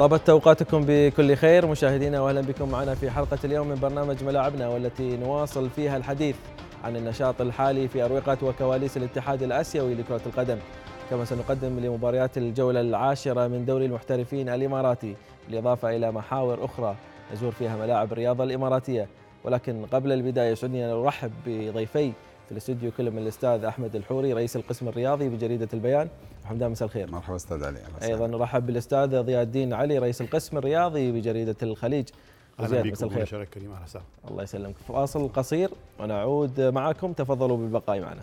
طابت اوقاتكم بكل خير مشاهدينا واهلا بكم معنا في حلقه اليوم من برنامج ملاعبنا والتي نواصل فيها الحديث عن النشاط الحالي في اروقه وكواليس الاتحاد الاسيوي لكره القدم كما سنقدم لمباريات الجوله العاشره من دوري المحترفين الاماراتي بالاضافه الى محاور اخرى نزور فيها ملاعب الرياضه الاماراتيه ولكن قبل البدايه يسعدني ان ارحب بضيفي في الاستديو كلم الاستاذ احمد الحوري رئيس القسم الرياضي بجريده البيان حمدان مساء الخير مرحبا استاذ علي ايضا نرحب بالاستاذ ضياء الدين علي رئيس القسم الرياضي بجريده الخليج اهلا بكم مباشره الخير اهلا الله يسلمك فاصل قصير ونعود معكم تفضلوا بالبقاء معنا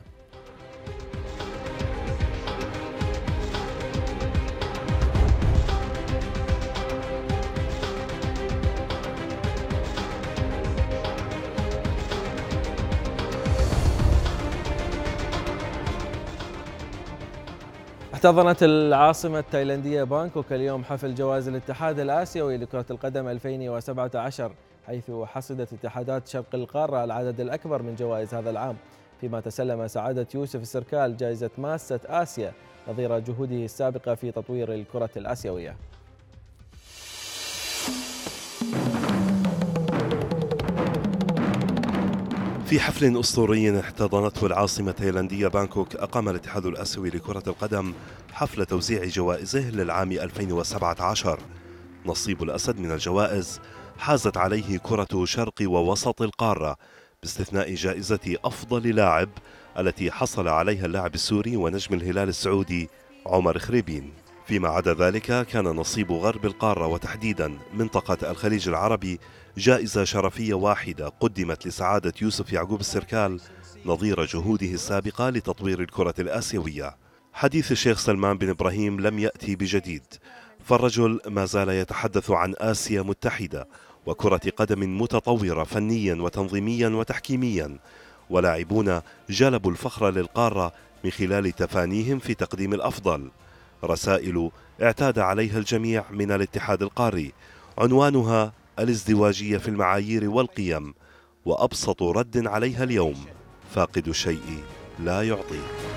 احتضنت العاصمة التايلاندية بانكوك اليوم حفل جوائز الاتحاد الآسيوي لكرة القدم 2017 حيث حصدت اتحادات شرق القارة العدد الأكبر من جوائز هذا العام فيما تسلم سعادة يوسف السركال جائزة ماسة آسيا نظير جهوده السابقة في تطوير الكرة الآسيوية في حفل أسطوري احتضنته العاصمة التايلاندية بانكوك أقام الاتحاد الآسيوي لكرة القدم حفل توزيع جوائزه للعام 2017 نصيب الأسد من الجوائز حازت عليه كرة شرق ووسط القارة باستثناء جائزة أفضل لاعب التي حصل عليها اللاعب السوري ونجم الهلال السعودي عمر خريبين فيما عدا ذلك كان نصيب غرب القارة وتحديدا منطقة الخليج العربي جائزة شرفية واحدة قدمت لسعادة يوسف يعقوب السركال نظير جهوده السابقة لتطوير الكرة الآسيوية حديث الشيخ سلمان بن إبراهيم لم يأتي بجديد فالرجل ما زال يتحدث عن آسيا متحدة وكرة قدم متطورة فنيا وتنظيميا وتحكيميا ولاعبون جلبوا الفخر للقارة من خلال تفانيهم في تقديم الأفضل رسائل اعتاد عليها الجميع من الاتحاد القاري عنوانها الازدواجية في المعايير والقيم وأبسط رد عليها اليوم فاقد الشيء لا يعطيه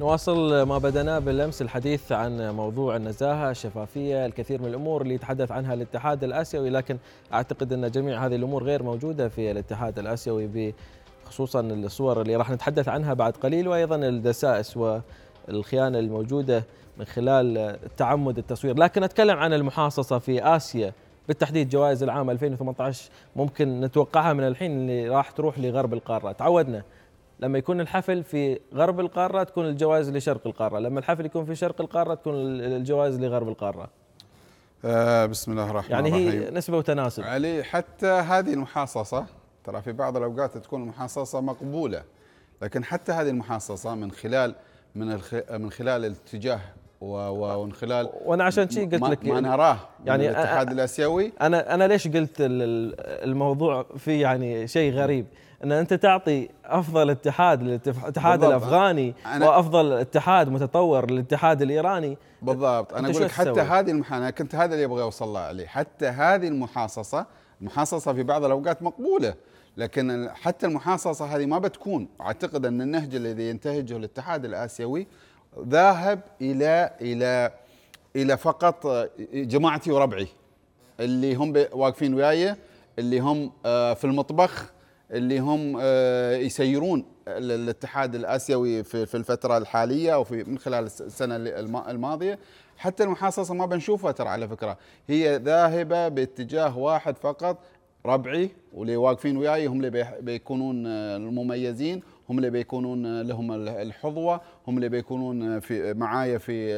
نواصل ما بدأناه بالأمس الحديث عن موضوع النزاهة الشفافية الكثير من الأمور اللي يتحدث عنها الاتحاد الآسيوي لكن أعتقد أن جميع هذه الأمور غير موجودة في الاتحاد الآسيوي خصوصا الصور اللي راح نتحدث عنها بعد قليل وأيضا الدسائس والخيانة الموجودة من خلال تعمد التصوير لكن أتكلم عن المحاصصة في آسيا بالتحديد جوائز العام 2018 ممكن نتوقعها من الحين اللي راح تروح لغرب القارة تعودنا لما يكون الحفل في غرب القارة تكون الجوائز لشرق القارة لما الحفل يكون في شرق القارة تكون الجوائز لغرب القارة آه بسم الله الرحمن يعني الرحيم يعني هي نسبة وتناسب علي حتى هذه المحاصصة ترى في بعض الأوقات تكون المحاصصة مقبولة لكن حتى هذه المحاصصة من خلال من من خلال الاتجاه ومن خلال وانا عشان شيء قلت لك ما يعني نراه يعني الاتحاد الاسيوي انا انا ليش قلت الموضوع في يعني شيء غريب ان انت تعطي افضل اتحاد للاتحاد الافغاني وافضل اتحاد متطور للاتحاد الايراني بالضبط انا اقول لك حتى هذه المحا... أنا كنت هذا اللي ابغى اوصل له عليه حتى هذه المحاصصه المحاصصه في بعض الاوقات مقبوله لكن حتى المحاصصه هذه ما بتكون اعتقد ان النهج الذي ينتهجه الاتحاد الاسيوي ذاهب الى الى الى فقط جماعتي وربعي اللي هم واقفين وياي اللي هم آه، في المطبخ اللي هم آه، يسيرون الاتحاد الاسيوي في الفتره الحاليه او من خلال السنه الماضيه حتى المحاصصه ما بنشوفها ترى على فكره هي ذاهبه باتجاه واحد فقط ربعي واللي واقفين وياي هم اللي بيكونون آه، المميزين هم اللي بيكونون آه، لهم الحظوه هم اللي بيكونون في معايا في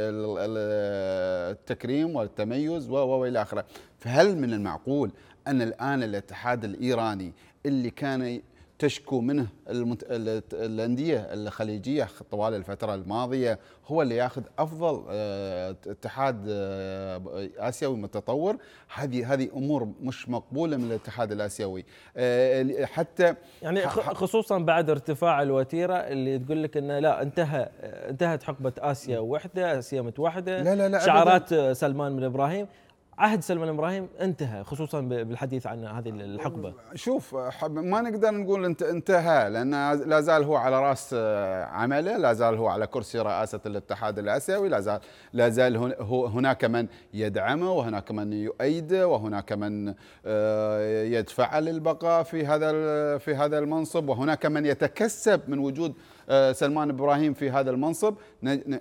التكريم والتميز والى اخره فهل من المعقول ان الان الاتحاد الايراني اللي كان تشكو منه المت... الانديه الخليجيه طوال الفتره الماضيه هو اللي ياخذ افضل آه، اتحاد آه، اسيوي متطور هذه هذه امور مش مقبوله من الاتحاد الاسيوي آه، حتى يعني خصوصا بعد ارتفاع الوتيره اللي تقول لك انه لا انتهى انتهت حقبه اسيا وحده اسيا متوحده لا لا لا شعارات سلمان بن ابراهيم عهد سلمان ابراهيم انتهى خصوصا بالحديث عن هذه الحقبه شوف ما نقدر نقول انت انتهى لان لا زال هو على راس آه، عمله لا زال هو على كرسي رئاسه الاتحاد الاسيوي لا زال لا زال هناك من يدعمه وهناك من يؤيده وهناك من آه، يدفعه للبقاء في هذا في هذا المنصب وهناك من يتكسب من وجود آه، سلمان ابراهيم في هذا المنصب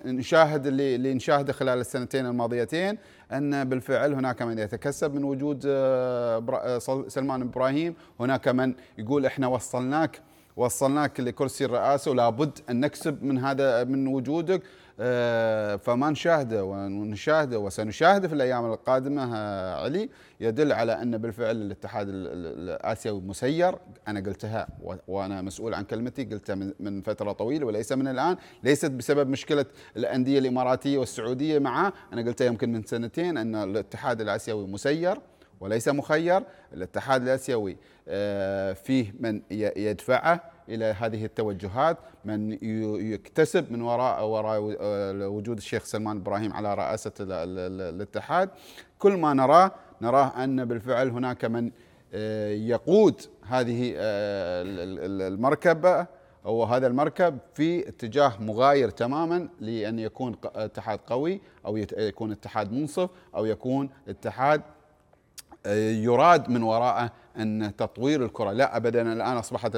نشاهد اللي, اللي نشاهده خلال السنتين الماضيتين ان بالفعل هناك من يتكسب من وجود آه، آه، سلمان ابراهيم هناك من يقول احنا وصلناك وصلناك لكرسي الرئاسه ولابد ان نكسب من هذا من وجودك آه، فما نشاهده ونشاهده وسنشاهده في الايام القادمه آه، علي يدل على ان بالفعل الاتحاد الاسيوي مسير انا قلتها وانا مسؤول عن كلمتي قلتها من فتره طويله وليس من الان ليست بسبب مشكله الانديه الاماراتيه والسعوديه معه انا قلتها يمكن من سنتين ان الاتحاد الاسيوي مسير وليس مخير الاتحاد الاسيوي آه، فيه من يدفعه الى هذه التوجهات من يكتسب من وراء وراء آه، وجود الشيخ سلمان ابراهيم على رئاسه الاتحاد كل ما نراه نراه ان بالفعل هناك من آه، يقود هذه آه، المركبه او هذا المركب في اتجاه مغاير تماما لان يكون اتحاد قوي او يكون اتحاد منصف او يكون اتحاد يراد من وراءه ان تطوير الكره لا ابدا الان اصبحت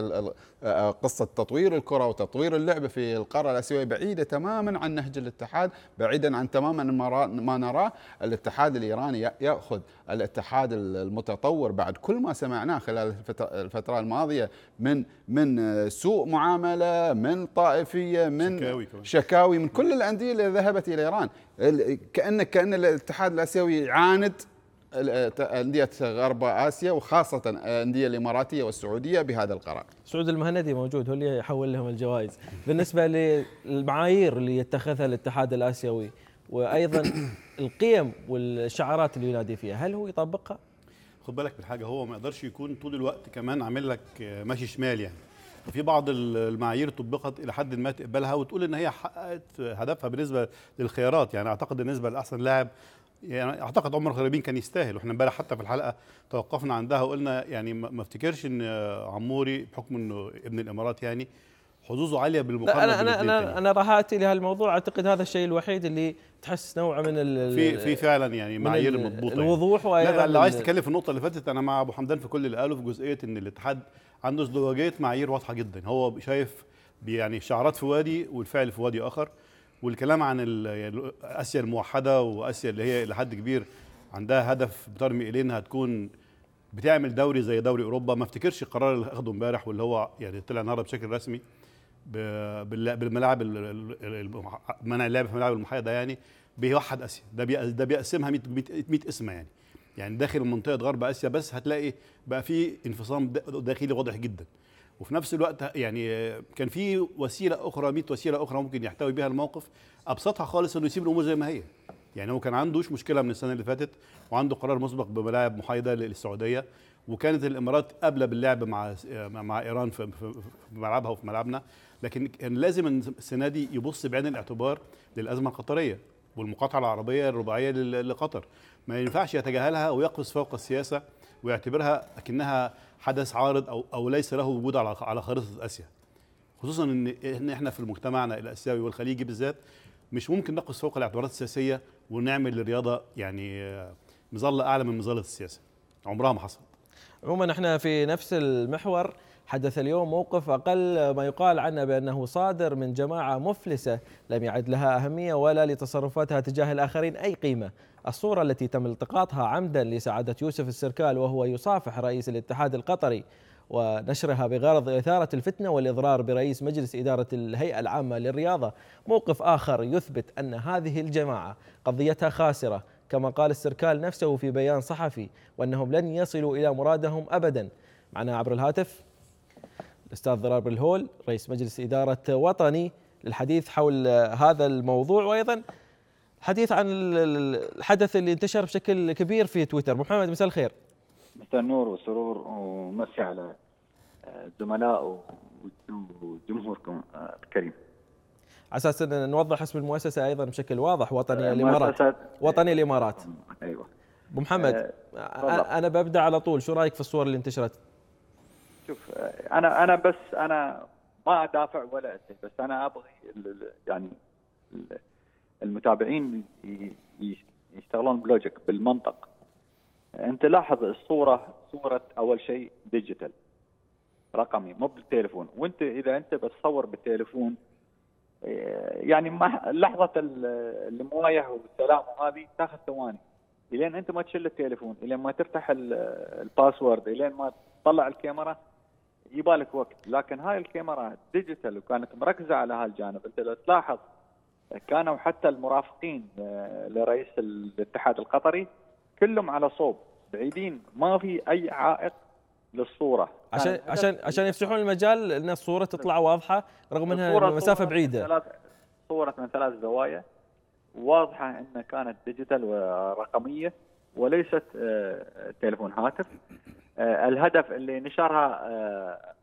آه، قصه تطوير الكره وتطوير اللعبه في القاره الاسيويه بعيده تماما عن نهج الاتحاد بعيدا عن تماما ما نراه الاتحاد الايراني ياخذ الاتحاد المتطور بعد كل ما سمعناه خلال الفتره الماضيه من من سوء معامله من طائفيه من شكاوي, شكاوي من كل الانديه اللي ذهبت الى ايران كان كان الاتحاد الاسيوي يعاند آه، آه، أندية غرب آسيا وخاصة الأندية آه، الإماراتية والسعودية بهذا القرار سعود المهندي موجود هو اللي يحول لهم الجوائز بالنسبة للمعايير اللي يتخذها الاتحاد الآسيوي وأيضا القيم والشعارات اللي ينادي فيها هل هو يطبقها؟ خد بالك من حاجة هو ما يقدرش يكون طول الوقت كمان عامل لك ماشي شمال يعني في بعض المعايير طبقت الى حد ما تقبلها وتقول ان هي حققت هدفها بالنسبه للخيارات يعني اعتقد بالنسبه لاحسن لاعب يعني اعتقد عمر غريبين كان يستاهل واحنا امبارح حتى في الحلقه توقفنا عندها وقلنا يعني ما افتكرش ان عموري بحكم انه ابن الامارات يعني حظوظه عاليه بالمقارنه انا انا انا, أنا رهاتي لهالموضوع اعتقد هذا الشيء الوحيد اللي تحس نوع من ال في في فعلا يعني معايير مضبوطه يعني. الوضوح يعني. لا لو عايز تتكلم في النقطه اللي فاتت انا مع ابو حمدان في كل اللي قاله في جزئيه ان الاتحاد عنده ازدواجيه معايير واضحه جدا هو شايف يعني شعارات في وادي والفعل في وادي اخر والكلام عن يعني اسيا الموحده واسيا اللي هي لحد كبير عندها هدف بترمي اليه انها تكون بتعمل دوري زي دوري اوروبا ما افتكرش القرار اللي اخده امبارح واللي هو يعني طلع النهارده بشكل رسمي بالملاعب منع اللعب في الملاعب المحايده يعني بيوحد اسيا ده ده بيقسمها 100 اسم يعني يعني داخل منطقه غرب اسيا بس هتلاقي بقى في انفصام داخلي واضح جدا وفي نفس الوقت يعني كان في وسيله اخرى 100 وسيله اخرى ممكن يحتوي بها الموقف ابسطها خالص انه يسيب الامور زي ما هي يعني هو كان عنده مشكله من السنه اللي فاتت وعنده قرار مسبق بملاعب محايده للسعوديه وكانت الامارات قابله باللعب مع مع ايران في ملعبها وفي ملعبنا لكن كان لازم السنه دي يبص بعين الاعتبار للازمه القطريه والمقاطعه العربيه الرباعيه لقطر ما ينفعش يتجاهلها ويقفز فوق السياسه ويعتبرها اكنها حدث عارض او او ليس له وجود على على خريطه اسيا خصوصا ان احنا في مجتمعنا الاسيوي والخليجي بالذات مش ممكن نقص فوق الاعتبارات السياسيه ونعمل للرياضه يعني آه، مظله اعلى من مظله السياسه عمرها ما حصلت عموما احنا في نفس المحور حدث اليوم موقف اقل ما يقال عنه بانه صادر من جماعه مفلسه لم يعد لها اهميه ولا لتصرفاتها تجاه الاخرين اي قيمه الصورة التي تم التقاطها عمدا لسعادة يوسف السركال وهو يصافح رئيس الاتحاد القطري ونشرها بغرض إثارة الفتنة والإضرار برئيس مجلس إدارة الهيئة العامة للرياضة موقف آخر يثبت أن هذه الجماعة قضيتها خاسرة كما قال السركال نفسه في بيان صحفي وأنهم لن يصلوا إلى مرادهم أبدا معنا عبر الهاتف الأستاذ ضرار بالهول رئيس مجلس إدارة وطني للحديث حول هذا الموضوع وأيضا حديث عن الحدث اللي انتشر بشكل كبير في تويتر محمد مساء الخير مساء النور والسرور ومسي على آه، الزملاء وجمهوركم آه، الكريم على اساس نوضح اسم المؤسسه ايضا بشكل واضح وطنيه آه، الامارات وطنيه الامارات ايوه ابو محمد أه انا ببدا على طول شو رايك في الصور اللي انتشرت؟ شوف انا انا بس انا ما ادافع ولا بس انا ابغي يعني المتابعين يشتغلون بلوجيك بالمنطق انت لاحظ الصوره صوره اول شيء ديجيتال رقمي مو بالتليفون وانت اذا انت بتصور بالتليفون آه، يعني ما لحظه المويه والسلام وهذه تاخذ ثواني الين انت ما تشل التليفون الين ما تفتح الباسورد الين ما تطلع الكاميرا يبالك وقت لكن هاي الكاميرا ديجيتال وكانت مركزه على هالجانب انت لو تلاحظ كانوا حتى المرافقين آه، لرئيس الاتحاد القطري كلهم على صوب بعيدين ما في اي عائق للصوره عشان عشان عشان يفسحون المجال ان الصوره تطلع واضحه رغم انها يعني مسافه بعيده ثلاث صوره من ثلاث زوايا واضحه انها كانت ديجيتال ورقميه وليست آه، تليفون هاتف آه، الهدف اللي نشرها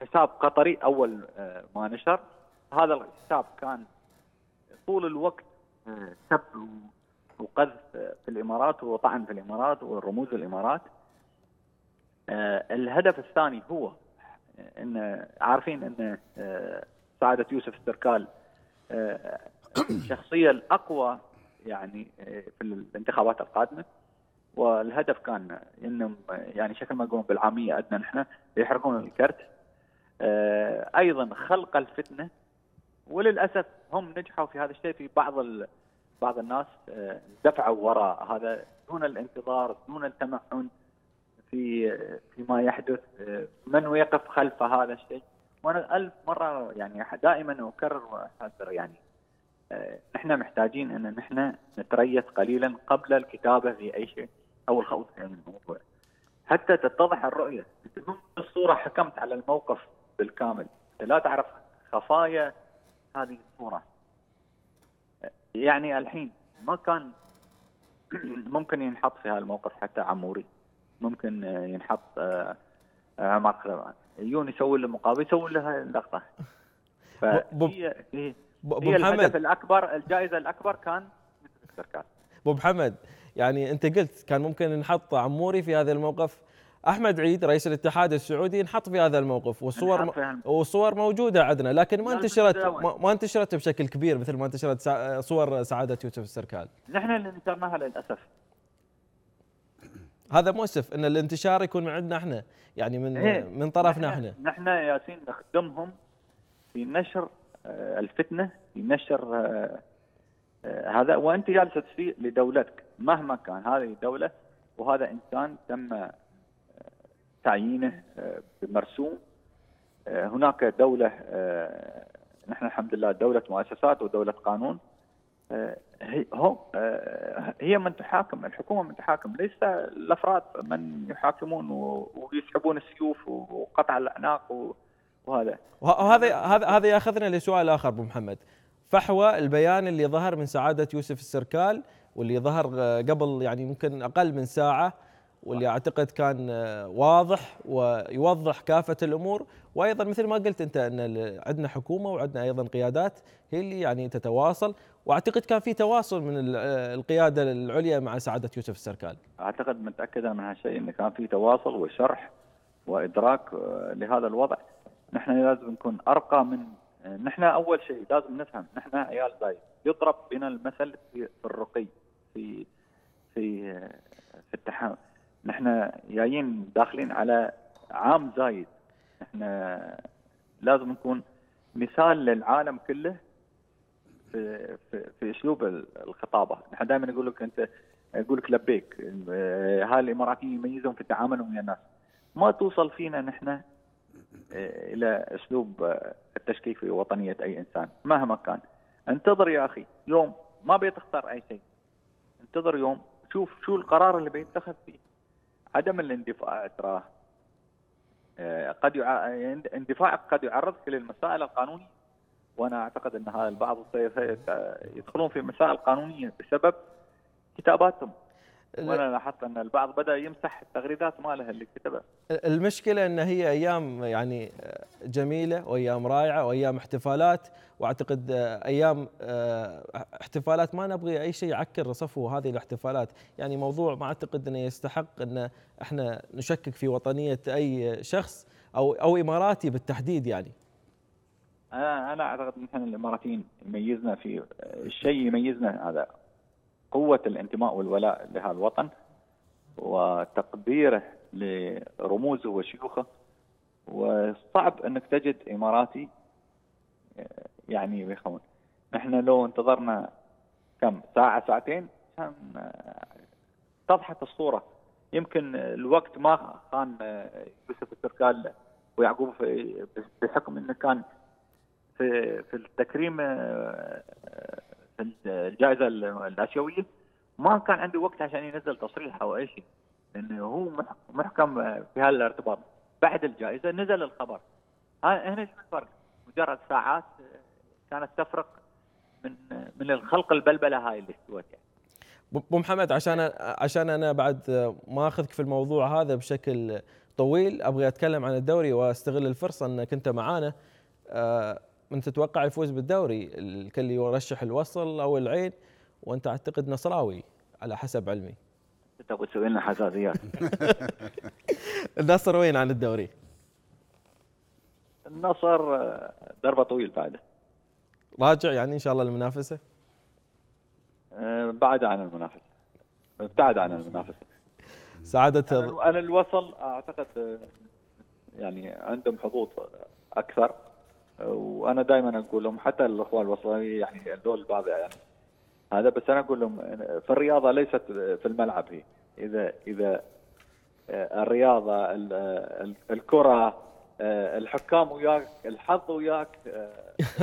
حساب قطري اول ما نشر هذا الحساب كان طول الوقت آه، سب وقذف في الامارات وطعن في الامارات والرموز الامارات آه، الهدف الثاني هو آه، ان عارفين ان سعاده يوسف السركال الشخصيه الاقوى يعني في الانتخابات القادمه والهدف كان انهم يعني شكل ما يقولون بالعاميه أدنى نحن يحرقون الكرت ايضا خلق الفتنه وللاسف هم نجحوا في هذا الشيء في بعض ال... بعض الناس آه، دفعوا وراء هذا دون الانتظار دون التمعن في فيما يحدث آه، من يقف خلف هذا الشيء وانا الف مره يعني دائما اكرر واحذر يعني آه، نحن محتاجين ان نحن نتريث قليلا قبل الكتابه في اي شيء او الخوض في الموضوع حتى تتضح الرؤيه انت الصوره حكمت على الموقف بالكامل انت لا تعرف خفايا هذه الصورة يعني الحين ما كان ممكن ينحط في هذا الموقف حتى عموري ممكن ينحط عمر آه، آه، خلوان يجون يسوي له مقابل يسوي له اللقطه فهي هي, هي الهدف الاكبر الجائزه الاكبر كان ابو محمد يعني انت قلت كان ممكن نحط عموري في هذا الموقف احمد عيد رئيس الاتحاد السعودي انحط في هذا الموقف والصور م... والصور موجوده عندنا لكن ما انتشرت ما انتشرت بشكل كبير مثل ما انتشرت صور سعاده يوسف السركال نحن اللي انتشرناها للاسف هذا مؤسف ان الانتشار يكون من عندنا احنا يعني من إيه؟ من طرفنا احنا نحن ياسين نخدمهم في نشر آه، الفتنه في نشر آه، آه، هذا وانت جالس تسيء لدولتك مهما كان هذه دوله وهذا انسان تم تعيينه آه، بمرسوم آه، هناك دولة آه، نحن الحمد لله دولة مؤسسات ودولة قانون هي من تحاكم الحكومة من تحاكم ليس الأفراد من يحاكمون ويسحبون السيوف وقطع الأعناق وهذا وهذا هذا هذا ياخذنا لسؤال آخر أبو محمد فحوى البيان اللي ظهر من سعادة يوسف السركال واللي ظهر قبل يعني ممكن أقل من ساعة واللي اعتقد كان آه، واضح ويوضح كافه الامور وايضا مثل ما قلت انت ان عندنا حكومه وعندنا ايضا قيادات هي اللي يعني تتواصل واعتقد كان في تواصل من آه، القياده العليا مع سعاده يوسف السركال. اعتقد متاكد من هالشيء انه كان في تواصل وشرح وادراك آه، لهذا الوضع. نحن لازم نكون ارقى من نحن اول شيء لازم نفهم نحن عيال زايد يضرب بنا المثل في الرقي في في في التحامل. نحن جايين داخلين على عام زايد نحن لازم نكون مثال للعالم كله في في, في اسلوب الخطابه، نحن دائما نقول لك انت اقول لك لبيك هاي الاماراتيين يميزون في تعاملهم ويا الناس ما توصل فينا نحن آه، الى اسلوب آه، التشكيك في وطنيه اي انسان مهما كان انتظر يا اخي يوم ما بيتختار اي شيء انتظر يوم شوف شو القرار اللي بيتخذ فيه عدم الاندفاع تراه قد اندفاع اندفاعك قد يعرضك للمسائل القانونيه وانا اعتقد ان هذا البعض سيدخلون في مسائل قانونيه بسبب كتاباتهم وانا لاحظت ان البعض بدا يمسح التغريدات مالها اللي كتبها المشكله ان هي ايام يعني جميله وايام رائعه وايام احتفالات واعتقد ايام آه، احتفالات ما نبغي اي شيء يعكر صفو هذه الاحتفالات يعني موضوع ما اعتقد انه يستحق ان احنا نشكك في وطنيه اي شخص او او اماراتي بالتحديد يعني انا آه، انا اعتقد ان احنا الاماراتيين يميزنا في الشيء آه، يميزنا هذا قوة الانتماء والولاء لهذا الوطن وتقديره لرموزه وشيوخه وصعب انك تجد اماراتي يعني بيخون احنا لو انتظرنا كم ساعة ساعتين كان اتضحت الصورة يمكن الوقت ما كان يوسف التركال ويعقوب بحكم انه كان في في التكريم الجائزه الاسيويه ما كان عنده وقت عشان ينزل تصريح او اي شيء لانه هو محكم في هالارتباط بعد الجائزه نزل الخبر هنا شو الفرق؟ مجرد ساعات آه، كانت تفرق من آه، من الخلق البلبله هاي اللي استوت يعني ابو محمد عشان عشان انا بعد آه، ما اخذك في الموضوع هذا بشكل طويل ابغى اتكلم عن الدوري واستغل الفرصه انك انت معانا من تتوقع يفوز بالدوري الكل يرشح الوصل او العين وانت اعتقد نصراوي على حسب علمي انت ابو تسوي لنا حساسيات النصر وين عن الدوري؟ النصر آه، دربه طويل بعده راجع يعني ان شاء الله آه، المنافسه؟ بعد عن المنافسه ابتعد عن المنافسه سعادة أنا الوصل أعتقد آه، يعني عندهم حظوظ أكثر وانا دائما اقول لهم حتى الاخوان الوسطانيين يعني دول بعض يعني هذا بس انا اقول لهم في الرياضه ليست في الملعب هي اذا اذا آه، الرياضه آه، الكره آه، الحكام وياك الحظ وياك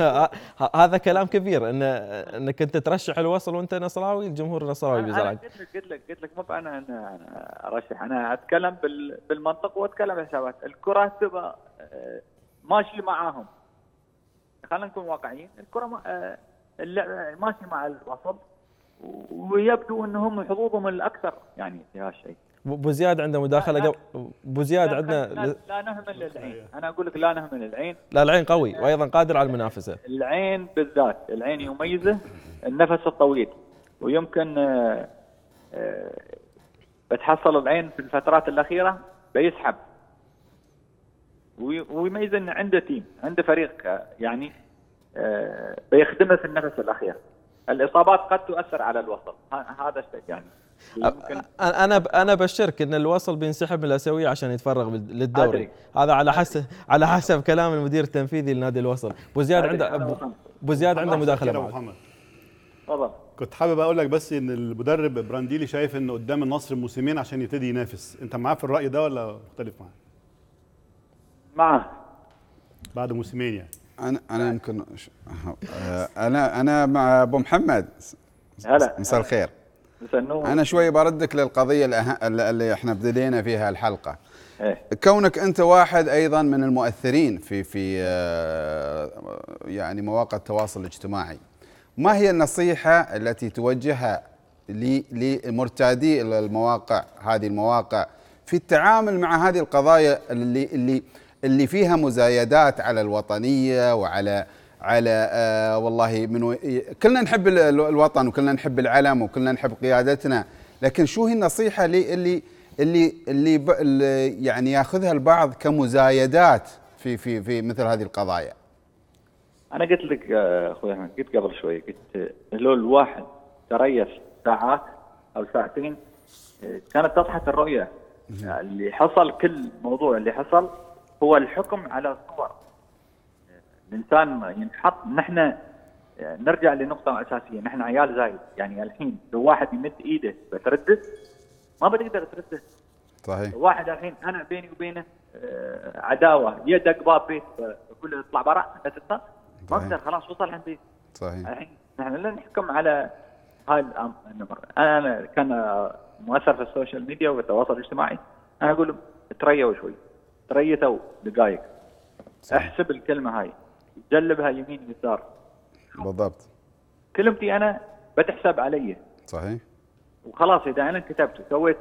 هذا كلام كبير ان انك انت ترشح الوصل وانت نصراوي الجمهور النصراوي بيزعل قلت لك قلت لك قلت لك مو انا انا ارشح انا اتكلم بالمنطق واتكلم بالحسابات الكره تبقى ماشي معاهم خلينا نكون واقعيين الكره ما آه، اللعب يعني ماشي مع الوسط ويبدو انهم حظوظهم الاكثر يعني في هالشيء ابو زياد عنده مداخله قبل ابو زياد عندنا لا, لا نهمل العين انا اقول لك لا نهمل العين لا العين قوي وايضا قادر على المنافسه العين بالذات العين يميزه النفس الطويل ويمكن آه، آه، بتحصل العين في الفترات الاخيره بيسحب ويميز ان عنده تيم عنده فريق آه، يعني آه، بيخدمه في النفس الاخير الاصابات قد تؤثر على الوسط هذا الشيء يعني انا انا بشرك ان الوصل بينسحب من الاسيويه عشان يتفرغ للدوري هذا على حسب على حسب كلام المدير التنفيذي لنادي الوصل زياد عنده زياد عنده مداخله محمد تفضل كنت حابب اقول لك بس ان المدرب برانديلي شايف ان قدام النصر موسمين عشان يبتدي ينافس انت معاه في الراي ده ولا مختلف معاه معه بعد موسمين يعني انا انا يمكن أه، انا انا مع ابو محمد هلا مساء الخير مساء النور انا شوي بردك للقضيه اللي احنا بدينا فيها الحلقه إيه. كونك انت واحد ايضا من المؤثرين في في أه، يعني مواقع التواصل الاجتماعي ما هي النصيحه التي توجهها لمرتادي المواقع هذه المواقع في التعامل مع هذه القضايا اللي اللي اللي فيها مزايدات على الوطنيه وعلى على آه والله من و... كلنا نحب الوطن وكلنا نحب العلم وكلنا نحب قيادتنا لكن شو هي النصيحه اللي اللي اللي, اللي, ب... اللي يعني ياخذها البعض كمزايدات في في في مثل هذه القضايا انا قلت لك آه، اخوي احمد قلت قبل شوي قلت آه، لو الواحد تريث ساعات او ساعتين آه، كانت تضحك الرؤيه نعم. اللي حصل كل موضوع اللي حصل هو الحكم على الصور الانسان ينحط نحن نرجع لنقطة أساسية نحن عيال زايد يعني الحين لو واحد يمد إيده بتردد ما بتقدر ترده صحيح واحد الحين أنا بيني وبينه آه، عداوة يدق باب بيت أقول له اطلع برا لا تطلع ما أقدر خلاص وصل عندي صحيح الحين نحن لا نحكم على هاي النمر أنا كان مؤثر في السوشيال ميديا والتواصل الاجتماعي أنا أقول تريوا شوي تريثوا دقائق احسب الكلمه هاي جلبها يمين يسار بالضبط كلمتي انا بتحسب علي صحيح وخلاص اذا انا كتبت وسويت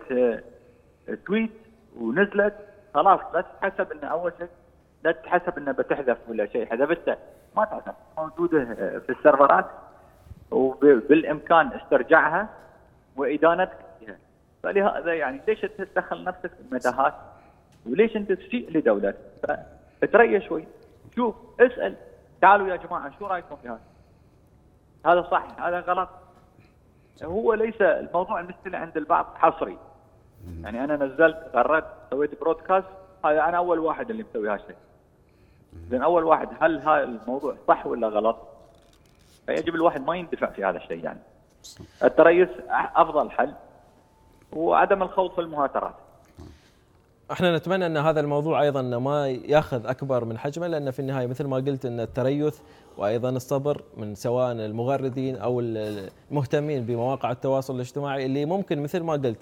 تويت آه، ونزلت خلاص لا تحسب انه اول شيء لا تتحسب انه بتحذف ولا شيء حذفته ما تحذف موجوده آه، في السيرفرات وبالامكان استرجاعها وادانتك فيها فلهذا يعني ليش تدخل نفسك بمتاهات وليش انت تسيء لدولتك؟ فتريا شوي شوف اسال تعالوا يا جماعه شو رايكم في هذا؟ هذا صح هذا غلط هو ليس الموضوع المشكله عند البعض حصري يعني انا نزلت غردت سويت برودكاست هذا انا اول واحد اللي مسوي هالشيء زين اول واحد هل هذا الموضوع صح ولا غلط؟ فيجب الواحد ما يندفع في هذا الشيء يعني التريث افضل حل وعدم الخوض في المهاترات احنا نتمنى ان هذا الموضوع ايضا ما ياخذ اكبر من حجمه لان في النهايه مثل ما قلت ان التريث وايضا الصبر من سواء المغردين او المهتمين بمواقع التواصل الاجتماعي اللي ممكن مثل ما قلت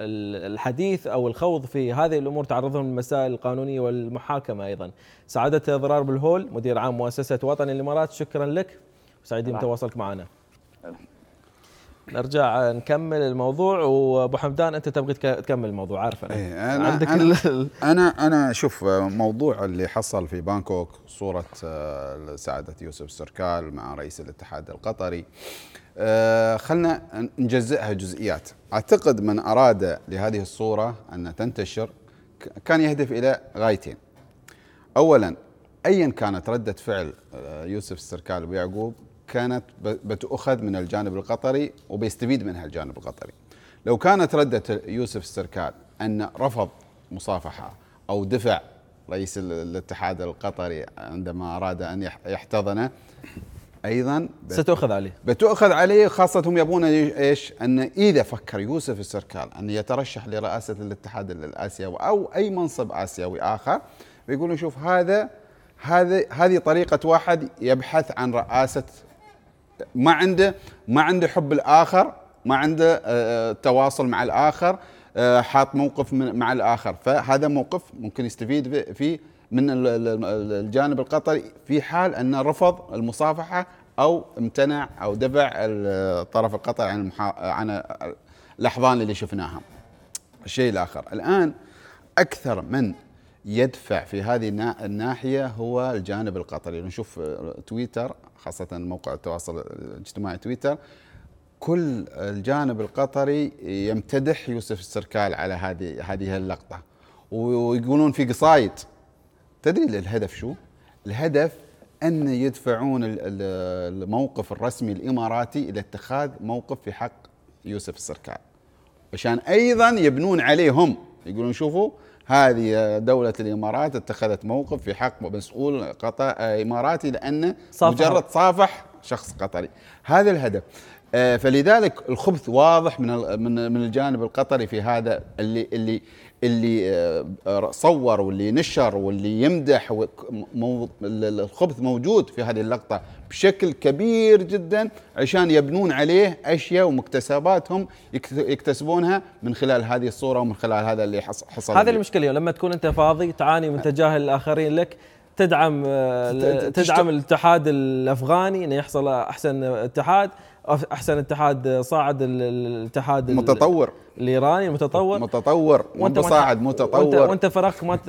الحديث او الخوض في هذه الامور تعرضهم للمسائل القانونيه والمحاكمه ايضا. سعاده ضرار بالهول مدير عام مؤسسه وطن الامارات شكرا لك وسعيدين بتواصلك معنا. نرجع نكمل الموضوع وابو حمدان انت تبغي تكمل الموضوع عارف انا إيه انا عندك انا انا, أنا شوف موضوع اللي حصل في بانكوك صوره آه، سعاده يوسف سركال مع رئيس الاتحاد القطري آه، خلنا نجزئها جزئيات اعتقد من اراد لهذه الصوره ان تنتشر كان يهدف الى غايتين اولا ايا كانت رده فعل آه، يوسف السركال ويعقوب كانت بتأخذ من الجانب القطري وبيستفيد منها الجانب القطري لو كانت ردة يوسف السركال أن رفض مصافحة أو دفع رئيس الاتحاد القطري عندما أراد أن يحتضنه ايضا ستؤخذ عليه بتؤخذ عليه خاصه هم يبون ايش؟ ان اذا فكر يوسف السركال ان يترشح لرئاسه الاتحاد الاسيوي او اي منصب اسيوي اخر بيقولوا شوف هذا هذه هذه طريقه واحد يبحث عن رئاسه ما عنده ما عنده حب الاخر ما عنده آه، آه، تواصل مع الاخر آه، حاط موقف مع الاخر فهذا موقف ممكن يستفيد فيه من الجانب القطري في حال انه رفض المصافحه او امتنع او دفع الطرف القطري عن عن الاحضان اللي شفناها. الشيء الاخر الان اكثر من يدفع في هذه الناحيه هو الجانب القطري نشوف تويتر خاصه موقع التواصل الاجتماعي تويتر كل الجانب القطري يمتدح يوسف السركال على هذه هذه اللقطه ويقولون في قصايد تدري الهدف شو؟ الهدف ان يدفعون الموقف الرسمي الاماراتي الى اتخاذ موقف في حق يوسف السركال عشان ايضا يبنون عليهم يقولون شوفوا هذه دولة الإمارات اتخذت موقف في حق مسؤول قطر إماراتي لأنه صافح. مجرد صافح شخص قطري هذا الهدف آه، فلذلك الخبث واضح من من الجانب القطري في هذا اللي اللي اللي آه، آه، صور واللي نشر واللي يمدح الخبث موجود في هذه اللقطة بشكل كبير جدا عشان يبنون عليه أشياء ومكتسباتهم يكتسبونها من خلال هذه الصورة ومن خلال هذا اللي حصل هذه المشكلة لما تكون أنت فاضي تعاني من تجاهل الآخرين لك تدعم آه، تدعم الاتحاد الافغاني انه يحصل احسن اتحاد احسن اتحاد صاعد الاتحاد المتطور الايراني المتطور متطور وانت صاعد متطور وانت, وانت ما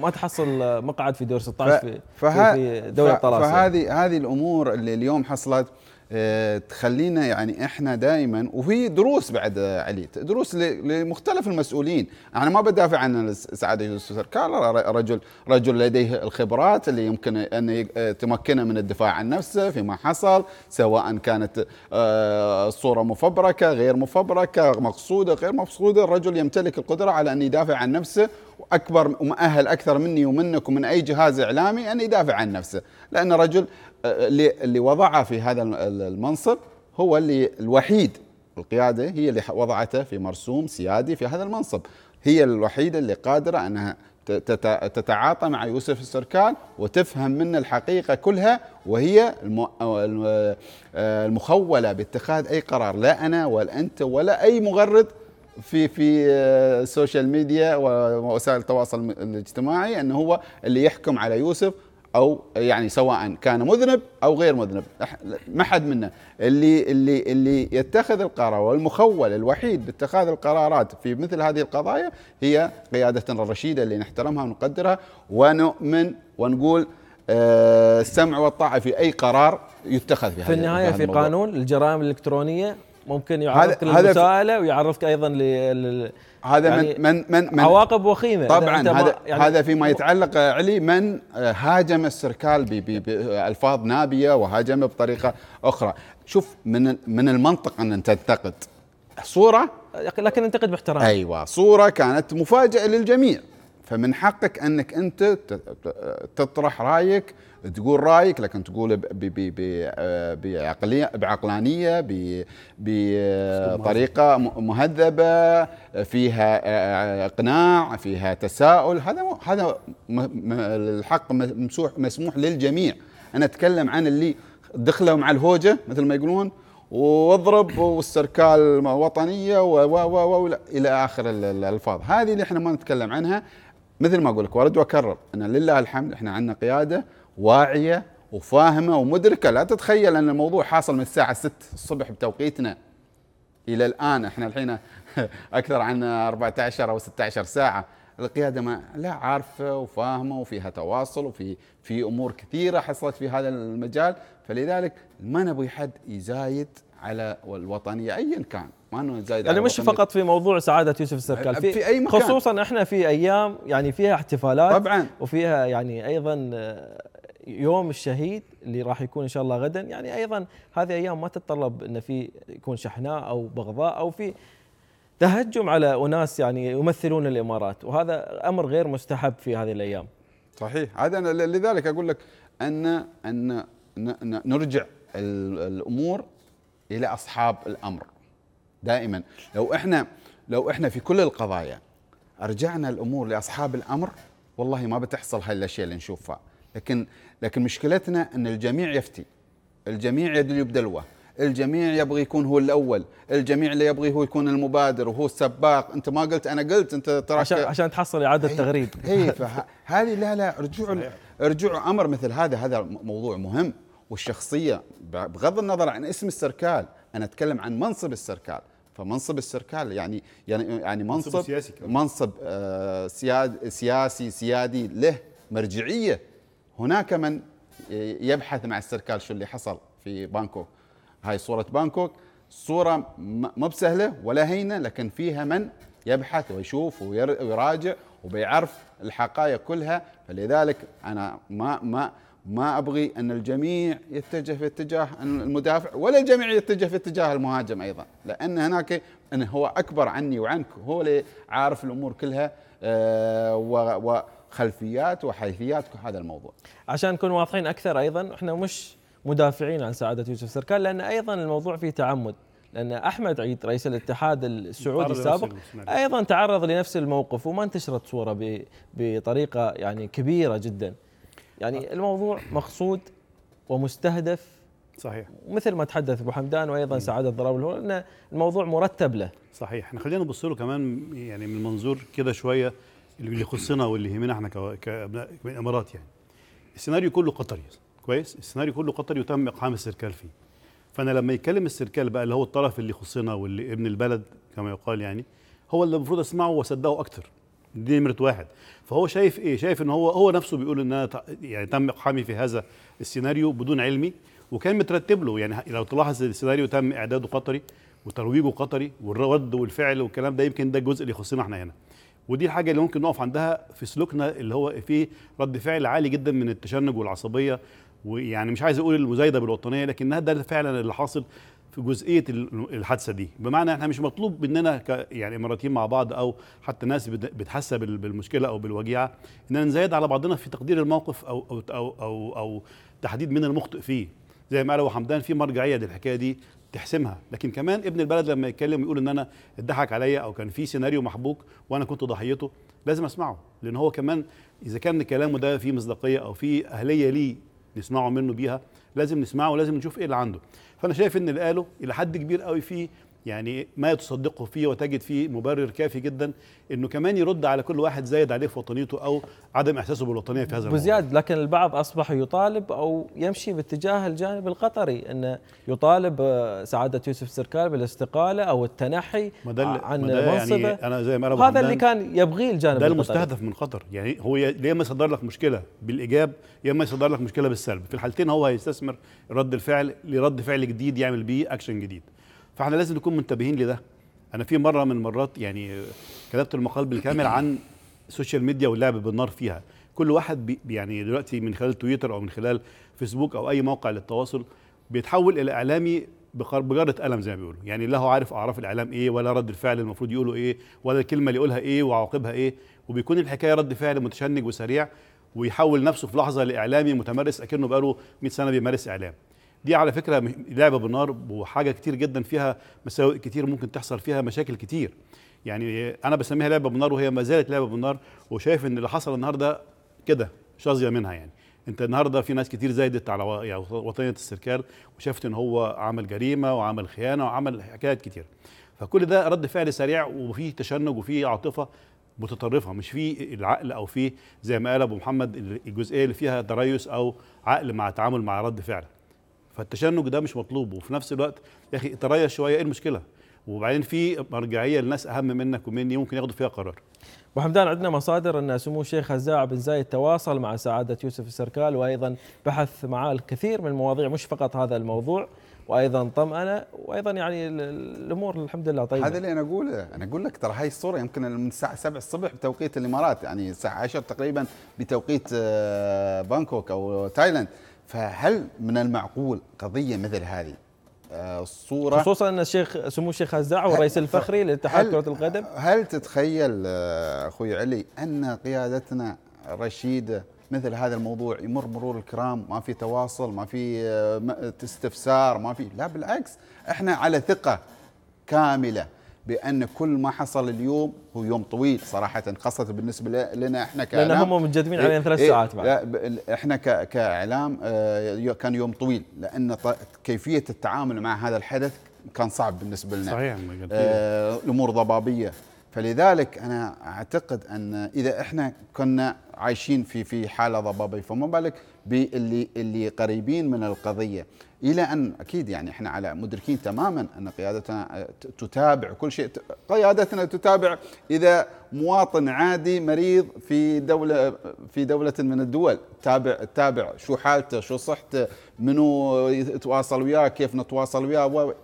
ما تحصل مقعد في دور 16 في, فه في دوري الطلاسم فهذه هذه الامور اللي اليوم حصلت آه، تخلينا يعني احنا دائما وهي دروس بعد علي دروس لمختلف المسؤولين انا ما بدافع عن سعاده يوسف سركالة رجل رجل لديه الخبرات اللي يمكن ان آه، تمكنه من الدفاع عن نفسه فيما حصل سواء كانت آه، الصوره مفبركه غير مفبركه مقصوده غير مقصوده الرجل يمتلك القدره على ان يدافع عن نفسه واكبر ومؤهل اكثر مني ومنك ومن اي جهاز اعلامي ان يدافع عن نفسه لان رجل اللي اللي وضعه في هذا المنصب هو اللي الوحيد القياده هي اللي وضعته في مرسوم سيادي في هذا المنصب هي الوحيده اللي قادره انها تتعاطى مع يوسف السركان وتفهم منه الحقيقه كلها وهي المخوله باتخاذ اي قرار لا انا ولا انت ولا اي مغرد في في السوشيال آه، ميديا ووسائل التواصل الاجتماعي انه هو اللي يحكم على يوسف او يعني سواء كان مذنب او غير مذنب ما حد منا اللي اللي اللي يتخذ القرار والمخول الوحيد باتخاذ القرارات في مثل هذه القضايا هي قيادتنا الرشيده اللي نحترمها ونقدرها ونؤمن ونقول آه، السمع والطاعه في اي قرار يتخذ في في النهايه في قانون الجرائم الالكترونيه ممكن يعرضك للمساءله ويعرضك ايضا لل هذا يعني من من من عواقب وخيمه طبعا هذا يعني هذا فيما يتعلق علي من آه، هاجم السركال بالفاظ نابيه وهاجمه بطريقه اخرى شوف من من المنطق ان تنتقد صوره لكن انتقد باحترام ايوه صوره كانت مفاجاه للجميع فمن حقك انك انت تطرح رايك تقول رايك لكن تقول آه، بعقليه بعقلانيه بطريقه مهذبه فيها آه، آه، اقناع فيها تساؤل هذا هذا الحق مسموح مسموح للجميع انا اتكلم عن اللي دخلوا مع الهوجه مثل ما يقولون واضرب والسركال وطنيه و و و الى اخر الالفاظ هذه اللي احنا ما نتكلم عنها مثل ما اقول لك وارد واكرر ان لله الحمد احنا عندنا قياده واعية وفاهمة ومدركة لا تتخيل أن الموضوع حاصل من الساعة 6 الصبح بتوقيتنا إلى الآن احنا الحين أكثر عن 14 أو 16 ساعة القيادة ما لا عارفة وفاهمة وفيها تواصل وفي في أمور كثيرة حصلت في هذا المجال فلذلك ما نبغي حد يزايد على الوطنيه ايا كان ما نزايد زايد يعني مش فقط في موضوع سعاده يوسف السركال في, في اي مكان خصوصا احنا في ايام يعني فيها احتفالات طبعا وفيها يعني ايضا يوم الشهيد اللي راح يكون ان شاء الله غدا يعني ايضا هذه ايام ما تتطلب ان في يكون شحناء او بغضاء او في تهجم على اناس يعني يمثلون الامارات وهذا امر غير مستحب في هذه الايام. صحيح هذا لذلك اقول لك ان ان نرجع الامور الى اصحاب الامر دائما لو احنا لو احنا في كل القضايا ارجعنا الامور لاصحاب الامر والله ما بتحصل هاي الاشياء اللي نشوفها لكن لكن مشكلتنا أن الجميع يفتي الجميع يدلي بدلوه الجميع يبغي يكون هو الاول الجميع اللي يبغي هو يكون المبادر وهو السباق انت ما قلت انا قلت انت ترى عشان عشان تحصل اعاده تغريد اي فهذه لا لا رجوع رجوع امر مثل هذا هذا موضوع مهم والشخصيه بغض النظر عن اسم السركال انا اتكلم عن منصب السركال فمنصب السركال يعني يعني يعني منصب سياسي منصب آه سياسي سيادي له مرجعيه هناك من يبحث مع السركال شو اللي حصل في بانكوك هاي صورة بانكوك صورة مو بسهلة ولا هينة لكن فيها من يبحث ويشوف ويراجع وبيعرف الحقائق كلها فلذلك أنا ما ما ما أبغي أن الجميع يتجه في اتجاه المدافع ولا الجميع يتجه في اتجاه المهاجم أيضا لأن هناك أن هو أكبر عني وعنك هو اللي عارف الأمور كلها آه و, و خلفيات وحيثيات هذا الموضوع عشان نكون واضحين اكثر ايضا احنا مش مدافعين عن سعاده يوسف سركان لان ايضا الموضوع فيه تعمد لان احمد عيد رئيس الاتحاد السعودي السابق ايضا تعرض لنفس الموقف وما انتشرت صوره بطريقه يعني كبيره جدا يعني الموضوع مقصود ومستهدف صحيح مثل ما تحدث ابو حمدان وايضا سعاده ضراب الهول ان الموضوع مرتب له صحيح احنا خلينا نبص له كمان يعني من منظور كده شويه اللي يخصنا واللي يهمنا احنا كابناء الامارات يعني السيناريو كله قطري كويس السيناريو كله قطري وتم اقحام السركال فيه فانا لما يكلم السركال بقى اللي هو الطرف اللي يخصنا واللي ابن البلد كما يقال يعني هو اللي المفروض اسمعه واصدقه اكتر دي نمره واحد فهو شايف ايه شايف ان هو هو نفسه بيقول ان انا يعني تم اقحامي في هذا السيناريو بدون علمي وكان مترتب له يعني لو تلاحظ السيناريو تم اعداده قطري وترويجه قطري والرد والفعل والكلام ده يمكن ده الجزء اللي يخصنا احنا هنا ودي الحاجه اللي ممكن نقف عندها في سلوكنا اللي هو فيه رد فعل عالي جدا من التشنج والعصبيه ويعني مش عايز اقول المزايده بالوطنيه لكنها ده فعلا اللي حاصل في جزئيه الحادثه دي بمعنى احنا مش مطلوب مننا ك يعني اماراتيين مع بعض او حتى ناس بتحس بالمشكله او بالوجيعه اننا نزايد على بعضنا في تقدير الموقف او او او او, أو تحديد من المخطئ فيه زي ما قال ابو حمدان في مرجعيه للحكايه دي تحسمها لكن كمان ابن البلد لما يتكلم ويقول ان انا اتضحك عليا او كان في سيناريو محبوك وانا كنت ضحيته لازم اسمعه لان هو كمان اذا كان كلامه ده فيه مصداقيه او فيه اهليه ليه نسمعه منه بيها لازم نسمعه ولازم نشوف ايه اللي عنده فانا شايف ان اللي قاله الى حد كبير قوي فيه يعني ما تصدقه فيه وتجد فيه مبرر كافي جدا انه كمان يرد على كل واحد زايد عليه في وطنيته او عدم احساسه بالوطنيه في هذا بزياد لكن البعض اصبح يطالب او يمشي باتجاه الجانب القطري انه يطالب آه، سعاده يوسف سركال بالاستقاله او التنحي مدل عن مدل يعني منصبه يعني أنا زي ما أنا هذا اللي كان يبغيه الجانب ده المستهدف من قطر يعني هو يا اما يصدر لك مشكله بالايجاب يا اما يصدر لك مشكله بالسلب في الحالتين هو هيستثمر رد الفعل لرد فعل جديد يعمل بيه اكشن جديد فاحنا لازم نكون منتبهين لده انا في مره من المرات يعني كتبت المقال بالكامل عن السوشيال ميديا واللعب بالنار فيها كل واحد يعني دلوقتي من خلال تويتر او من خلال فيسبوك او اي موقع للتواصل بيتحول الى اعلامي بجرة قلم زي ما بيقولوا يعني لا هو عارف اعراف الاعلام ايه ولا رد الفعل المفروض يقوله ايه ولا الكلمه اللي يقولها ايه وعواقبها ايه وبيكون الحكايه رد فعل متشنج وسريع ويحول نفسه في لحظه لاعلامي متمرس اكنه بقاله 100 سنه بيمارس اعلام دي على فكره لعبه بالنار وحاجه كتير جدا فيها مساوئ كتير ممكن تحصل فيها مشاكل كتير يعني انا بسميها لعبه بالنار وهي ما زالت لعبه بالنار وشايف ان اللي حصل النهارده كده شاذيه منها يعني انت النهارده في ناس كتير زايدت على يعني وطنيه السركال وشافت ان هو عمل جريمه وعمل خيانه وعمل حكايات كتير فكل ده رد فعل سريع وفيه تشنج وفيه عاطفه متطرفه مش في العقل او في زي ما قال ابو محمد الجزئيه اللي فيها تريث او عقل مع تعامل مع رد فعل فالتشنج ده مش مطلوب وفي نفس الوقت يا اخي تريا شويه ايه المشكله وبعدين في مرجعيه لناس اهم منك ومني ممكن ياخدوا فيها قرار وحمدان عندنا مصادر ان سمو الشيخ هزاع بن زايد تواصل مع سعاده يوسف السركال وايضا بحث معاه الكثير من المواضيع مش فقط هذا الموضوع وايضا طمأنه وايضا يعني الامور الحمد لله طيبه هذا اللي انا اقوله انا اقول لك ترى هاي الصوره يمكن من الساعه 7 الصبح بتوقيت الامارات يعني الساعه 10 تقريبا بتوقيت آه، بانكوك او تايلاند فهل من المعقول قضيه مثل هذه آه، الصوره خصوصا ان الشيخ سمو الشيخ هزاع والرئيس الفخري لاتحاد كره القدم هل تتخيل آه، اخوي علي ان قيادتنا الرشيده مثل هذا الموضوع يمر مرور الكرام ما في تواصل ما في آه، استفسار ما في لا بالعكس احنا على ثقه كامله بان كل ما حصل اليوم هو يوم طويل صراحه خاصه بالنسبه لنا احنا كاعلام لان هم متجذبين علينا ثلاث إيه، ساعات بعد لا احنا كاعلام آه، كان يوم طويل لان كيفيه التعامل مع هذا الحدث كان صعب بالنسبه لنا صحيح آه، الامور ضبابيه فلذلك انا اعتقد ان اذا احنا كنا عايشين في في حاله ضبابيه فما بالك باللي اللي قريبين من القضيه الى ان اكيد يعني احنا على مدركين تماما ان قيادتنا تتابع كل شيء قيادتنا تتابع اذا مواطن عادي مريض في دوله في دوله من الدول تابع تابع شو حالته شو صحته منو يتواصل وياه كيف نتواصل وياه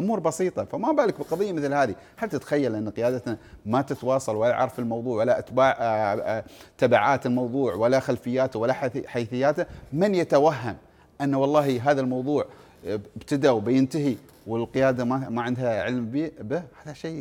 امور بسيطه فما بالك بقضيه مثل هذه هل تتخيل ان قيادتنا ما تتواصل ولا عرف الموضوع ولا اتباع آه، آه، تبعات الموضوع ولا خلفياته ولا حيثياته من يتوهم ان والله هذا الموضوع آه، ابتدى وبينتهي والقياده ما ما عندها علم به هذا شيء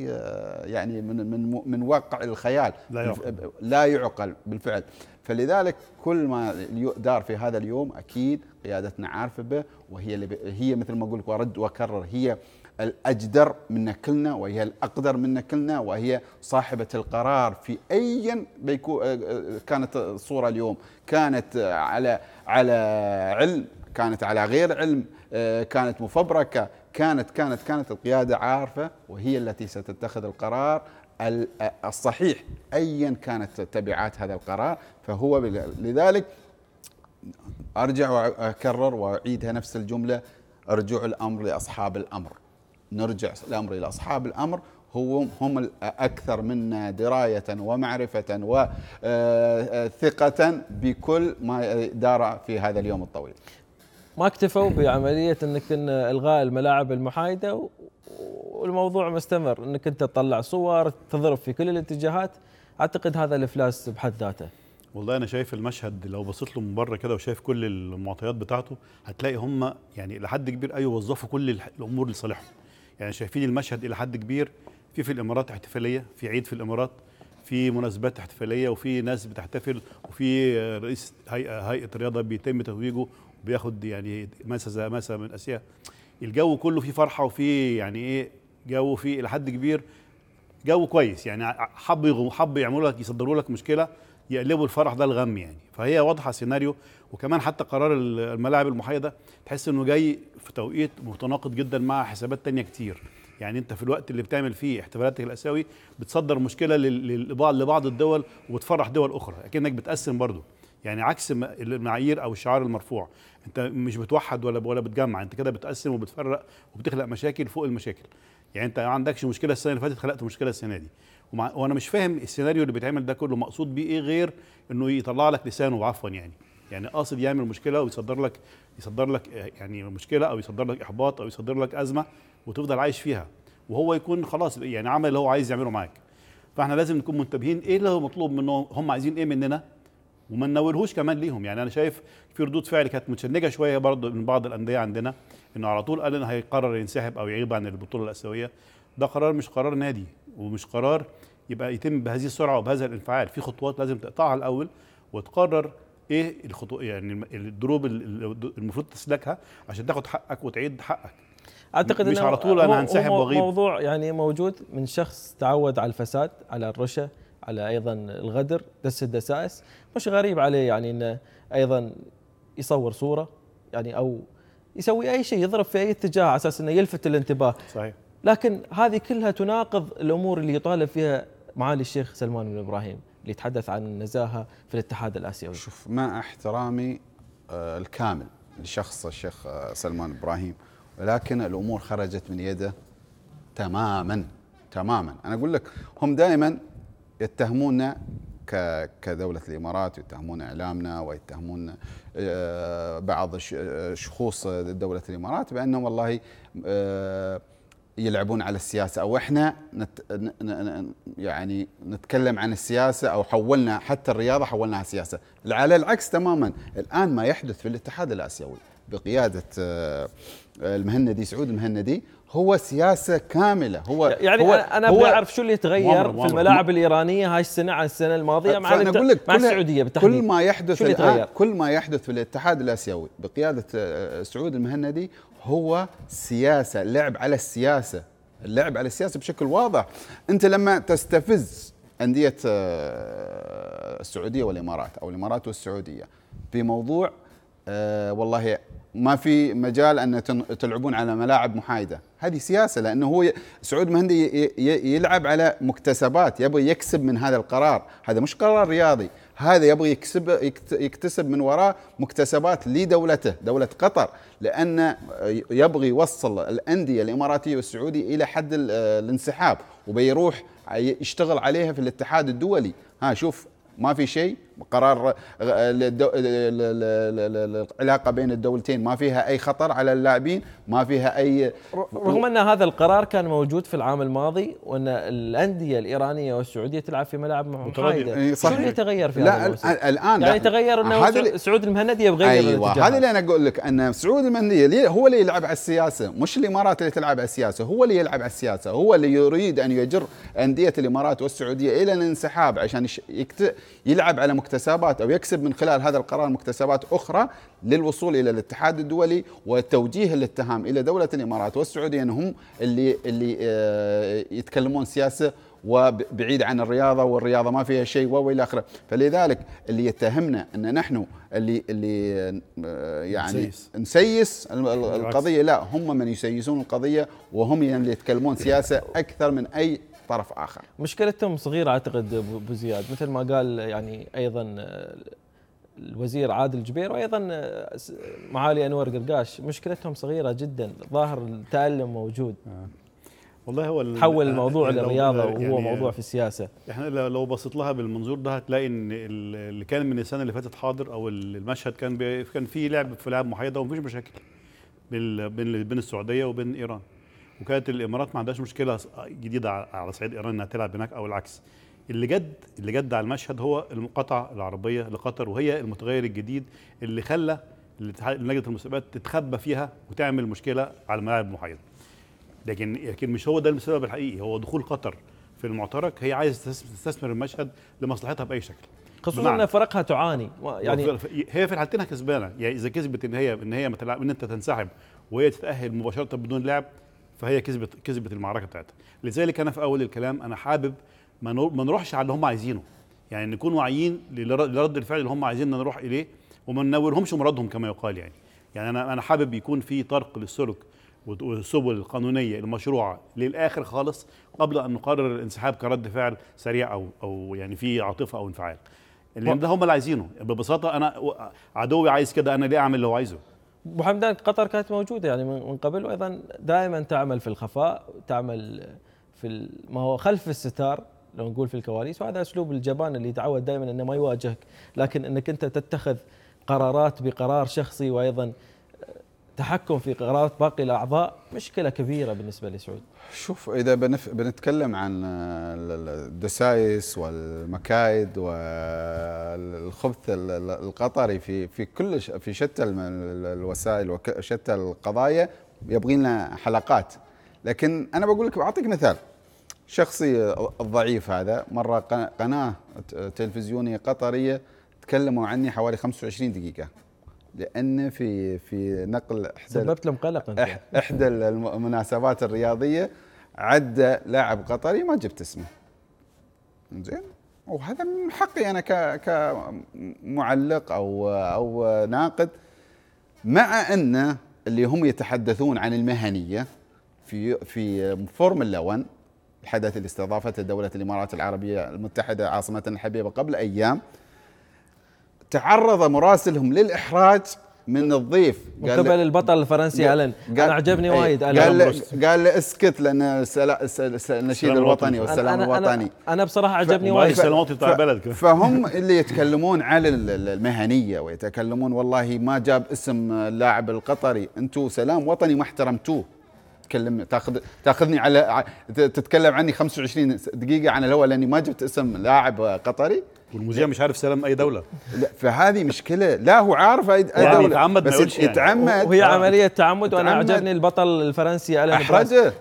يعني من من من واقع الخيال لا يعقل, لا يعقل بالفعل فلذلك كل ما دار في هذا اليوم اكيد قيادتنا عارفه به وهي اللي هي مثل ما اقول لك وارد واكرر هي الأجدر منا كلنا وهي الأقدر منا كلنا وهي صاحبة القرار في أيا آه، آه، كانت الصورة اليوم كانت على على علم كانت على غير علم آه، كانت مفبركة كانت كانت كانت القيادة عارفة وهي التي ستتخذ القرار الصحيح أيا كانت تبعات هذا القرار فهو لذلك أرجع وأكرر وأعيدها نفس الجملة ارجعوا الأمر لأصحاب الأمر نرجع الامر الى اصحاب الامر هو هم الاكثر منا درايه ومعرفه وثقه آه، آه، بكل ما دار في هذا اليوم الطويل. ما اكتفوا بعمليه انك إن الغاء الملاعب المحايده والموضوع مستمر انك انت تطلع صور تضرب في كل الاتجاهات اعتقد هذا الافلاس بحد ذاته. والله انا شايف المشهد لو بصيت له من بره كده وشايف كل المعطيات بتاعته هتلاقي هم يعني لحد كبير ايوه وظفوا كل الامور لصالحهم. يعني شايفين المشهد الى حد كبير في في الامارات احتفاليه في عيد في الامارات في مناسبات احتفاليه وفي ناس بتحتفل وفي رئيس هيئه هيئه رياضه بيتم تتويجه وبياخد يعني ماسه زي ماسه من اسيا الجو كله فيه فرحه وفي يعني ايه جو فيه الى حد كبير جو كويس يعني حب حب يعملوا لك يصدروا لك مشكله يقلبوا الفرح ده الغم يعني فهي واضحه سيناريو وكمان حتى قرار الملاعب المحايده تحس انه جاي في توقيت متناقض جدا مع حسابات تانية كتير يعني انت في الوقت اللي بتعمل فيه احتفالاتك الاسيوي بتصدر مشكله لبعض الدول وبتفرح دول اخرى اكنك بتقسم برضه يعني عكس المعايير او الشعار المرفوع انت مش بتوحد ولا ولا بتجمع انت كده بتقسم وبتفرق وبتخلق مشاكل فوق المشاكل يعني انت ما عندكش مشكله السنه اللي فاتت خلقت مشكله السنه دي ومع... وانا مش فاهم السيناريو اللي بيتعمل ده كله مقصود بيه ايه غير انه يطلع لك لسانه عفوا يعني يعني قاصد يعمل مشكله ويصدر لك يصدر لك آه، يعني مشكله او يصدر لك احباط او يصدر لك ازمه وتفضل عايش فيها وهو يكون خلاص يعني عمل اللي هو عايز يعمله معاك فاحنا لازم نكون منتبهين ايه اللي هو مطلوب منهم هم عايزين ايه مننا وما نناولهوش كمان ليهم يعني انا شايف في ردود فعل كانت متشنجه شويه برضه من بعض الانديه عندنا انه على طول قال انه هيقرر ينسحب او يغيب عن البطوله الاسيويه ده قرار مش قرار نادي ومش قرار يبقى يتم بهذه السرعه وبهذا الانفعال في خطوات لازم تقطعها الاول وتقرر ايه الخطوة يعني الدروب المفروض تسلكها عشان تاخد حقك وتعيد حقك اعتقد مش على طول انا هنسحب واغيب موضوع يعني موجود من شخص تعود على الفساد على الرشا على ايضا الغدر دس الدسائس مش غريب عليه يعني انه ايضا يصور صوره يعني او يسوي اي شيء يضرب في اي اتجاه على اساس انه يلفت الانتباه صحيح لكن هذه كلها تناقض الامور اللي يطالب فيها معالي الشيخ سلمان بن ابراهيم اللي يتحدث عن النزاهه في الاتحاد الاسيوي. شوف مع احترامي آه، الكامل لشخص الشيخ آه، سلمان ابراهيم ولكن الامور خرجت من يده تماما تماما، انا اقول لك هم دائما يتهموننا كدولة الإمارات يتهمون إعلامنا ويتهمون آه، بعض شخوص دولة الإمارات بأنهم والله يلعبون على السياسه او احنا نت يعني نتكلم عن السياسه او حولنا حتى الرياضه حولناها سياسه، على العكس تماما، الان ما يحدث في الاتحاد الاسيوي بقياده آه، المهندي سعود المهندي هو سياسه كامله هو يعني هو انا هو أعرف شو اللي تغير في الملاعب الايرانيه هاي السنه عن السنه الماضيه مع أقول لك مع السعوديه بالتحديد كل ما يحدث الان كل ما يحدث في الاتحاد الاسيوي بقياده آه، سعود المهندي هو سياسه لعب على السياسه اللعب على السياسه بشكل واضح انت لما تستفز انديه آه، السعوديه والامارات او الامارات والسعوديه بموضوع موضوع آه، والله ما في مجال ان تلعبون على ملاعب محايده هذه سياسه لانه هو سعود مهندي يلعب على مكتسبات يبغى يكسب من هذا القرار هذا مش قرار رياضي هذا يبغى يكسب يكتسب من وراء مكتسبات لدولته دولة قطر لأن يبغى يوصل الأندية الإماراتية والسعودية إلى حد الانسحاب وبيروح يشتغل عليها في الاتحاد الدولي ها شوف ما في شيء قرار آه، العلاقه بين الدولتين ما فيها اي خطر على اللاعبين ما فيها اي رغم ان هذا القرار كان موجود في العام الماضي وان الانديه الايرانيه والسعوديه تلعب في ملاعب محايده شو اللي تغير في لا هذا الموسم؟ الان يعني تغير انه سعود المهندي يبغى ايوه هذا اللي انا اقول لك ان سعود المهندي هو اللي يلعب على السياسه مش الامارات اللي تلعب على السياسه هو اللي يلعب على السياسه هو اللي يريد ان يجر انديه الامارات والسعوديه الى الانسحاب عشان يلعب على مكتب مكتسبات أو يكسب من خلال هذا القرار مكتسبات أخرى للوصول إلى الاتحاد الدولي وتوجيه الاتهام إلى دولة الإمارات والسعودية أنهم اللي, اللي آه، يتكلمون سياسة وبعيد عن الرياضه والرياضه ما فيها شيء والى اخره، فلذلك اللي يتهمنا ان نحن اللي اللي آه، يعني نسيس, نسيس القضيه لا هم من يسيسون القضيه وهم اللي يتكلمون سياسه اكثر من اي طرف اخر. مشكلتهم صغيره اعتقد ابو زياد مثل ما قال يعني ايضا آه، الوزير عادل جبير وايضا آه، معالي انور قرقاش مشكلتهم صغيره جدا ظاهر التالم موجود. آه. والله هو تحول الموضوع يعني للرياضه يعني وهو يعني موضوع في السياسه احنا لو بصيت لها بالمنظور ده هتلاقي ان اللي كان من السنه اللي فاتت حاضر او المشهد كان كان في لعب في لعب محايده ومفيش مشاكل بين بين السعوديه وبين ايران وكانت الامارات ما عندهاش مشكله جديده على صعيد ايران انها تلعب هناك او العكس اللي جد اللي جد على المشهد هو المقاطعه العربيه لقطر وهي المتغير الجديد اللي خلى لجنه المسابقات تتخبى فيها وتعمل مشكله على الملاعب المحايده لكن لكن مش هو ده السبب الحقيقي هو دخول قطر في المعترك هي عايز تستثمر المشهد لمصلحتها باي شكل خصوصا ان فرقها تعاني يعني هي في الحالتين كسبانه يعني اذا كسبت ان هي ان هي ان انت تنسحب وهي تتاهل مباشره بدون لعب فهي كسبت كسبت المعركه بتاعتها لذلك انا في اول الكلام انا حابب ما نروحش على اللي هم عايزينه يعني نكون واعيين لرد الفعل اللي هم عايزيننا نروح اليه وما نناولهمش مرادهم كما يقال يعني يعني انا انا حابب يكون في طرق للسلك والسبل القانونيه المشروعه للاخر خالص قبل ان نقرر الانسحاب كرد فعل سريع او او يعني في عاطفه او انفعال لان ده هم اللي عايزينه ببساطه انا عدوي عايز كده انا ليه اعمل اللي هو عايزه حمدان قطر كانت موجوده يعني من قبل وايضا دائما تعمل في الخفاء تعمل في ما هو خلف الستار لو نقول في الكواليس وهذا اسلوب الجبان اللي يتعود دائما انه ما يواجهك لكن انك انت تتخذ قرارات بقرار شخصي وايضا التحكم في قرارات باقي الاعضاء مشكله كبيره بالنسبه لسعود شوف اذا بنف... بنتكلم عن الدسايس والمكايد والخبث القطري في في كل ش... في شتى الوسائل وشتى القضايا يبغي لنا حلقات لكن انا بقول لك بعطيك مثال شخصي الضعيف هذا مره قناه تلفزيونيه قطريه تكلموا عني حوالي 25 دقيقه لان في في نقل احدى سببت لهم قلق انت. احدى المناسبات الرياضيه عدى لاعب قطري ما جبت اسمه زين وهذا من حقي انا كمعلق او او ناقد مع ان اللي هم يتحدثون عن المهنيه في في فورمولا 1 الحدث اللي استضافته دوله الامارات العربيه المتحده عاصمه الحبيبه قبل ايام تعرض مراسلهم للاحراج من الضيف من قبل البطل الفرنسي الن انا عجبني إيه. وايد قال قال لي اسكت لان النشيد الوطني والسلام الوطني انا بصراحه عجبني وايد السلام بتاع بلدك فهم اللي يتكلمون على المهنيه ويتكلمون والله ما جاب اسم اللاعب القطري انتم سلام وطني ما احترمتوه تكلم تاخذ تاخذني على تتكلم عني 25 دقيقه عن الهواء لاني ما جبت اسم لاعب قطري والمذيع مش عارف سلام اي دوله لا فهذه مشكله لا هو عارف اي, يعني دوله يتعمد بس يعني. يتعمد يعني. وهي آه. عمليه تعمد وانا عجبني البطل الفرنسي الين اللي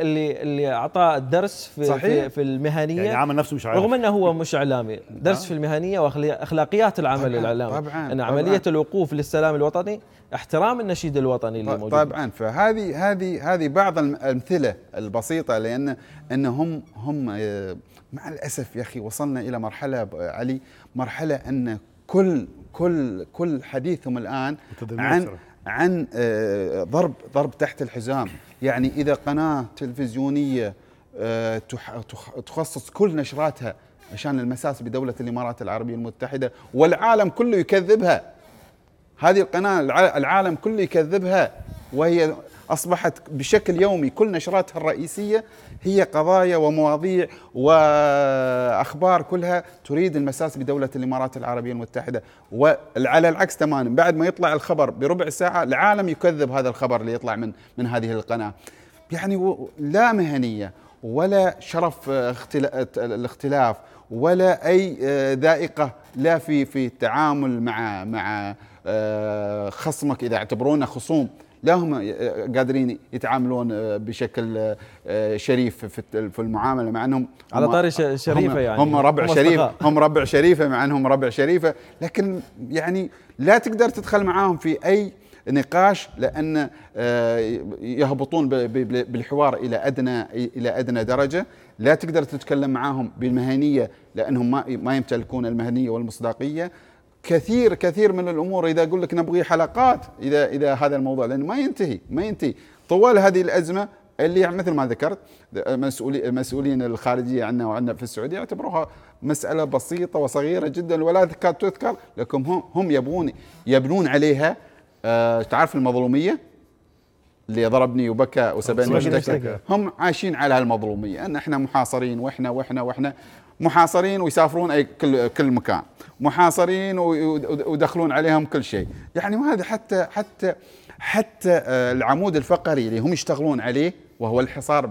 اللي اللي اعطى درس في صحيح. في, في المهنيه يعني عامل نفسه مش عارف رغم انه هو مش اعلامي درس في المهنيه واخلاقيات العمل طبعاً الاعلامي طبعا ان عمليه طبعاً الوقوف للسلام الوطني احترام النشيد الوطني اللي موجود طبعا فهذه هذه هذه بعض الامثله البسيطه لان ان هم هم آه، مع الاسف يا اخي وصلنا الى مرحله علي مرحله ان كل كل كل حديثهم الان عن عن آه، ضرب ضرب تحت الحزام يعني اذا قناه تلفزيونيه آه، تخصص كل نشراتها عشان المساس بدولة الإمارات العربية المتحدة والعالم كله يكذبها هذه القناة العالم كله يكذبها وهي اصبحت بشكل يومي كل نشراتها الرئيسيه هي قضايا ومواضيع واخبار كلها تريد المساس بدوله الامارات العربيه المتحده وعلى العكس تماما بعد ما يطلع الخبر بربع ساعه العالم يكذب هذا الخبر اللي يطلع من من هذه القناه يعني لا مهنيه ولا شرف آه، آه، الاختلاف ولا اي آه، ذائقه لا في في التعامل مع مع خصمك اذا اعتبرونا خصوم لا هم قادرين يتعاملون آه، بشكل آه، آه، شريف في المعامله مع انهم على طاري شريفه هم يعني هم ربع هم شريف هم ربع شريفه مع انهم ربع شريفه لكن يعني لا تقدر تدخل معاهم في اي نقاش لان يهبطون بالحوار الى ادنى الى ادنى درجه لا تقدر تتكلم معاهم بالمهنيه لانهم ما يمتلكون المهنيه والمصداقيه كثير كثير من الامور اذا اقول لك نبغي حلقات اذا اذا هذا الموضوع لانه ما ينتهي ما ينتهي طوال هذه الازمه اللي يعني مثل ما ذكرت مسؤولي المسؤولين الخارجيه عندنا وعندنا في السعوديه يعتبروها مساله بسيطه وصغيره جدا ولا تكاد تذكر لكن هم هم يبغون يبنون عليها آه تعرف المظلوميه اللي ضربني وبكى وسبني هم عايشين على المظلوميه ان احنا محاصرين واحنا واحنا واحنا محاصرين ويسافرون اي كل كل مكان محاصرين ويدخلون عليهم كل شيء يعني وهذا حتى حتى حتى آه، العمود الفقري اللي هم يشتغلون عليه وهو الحصار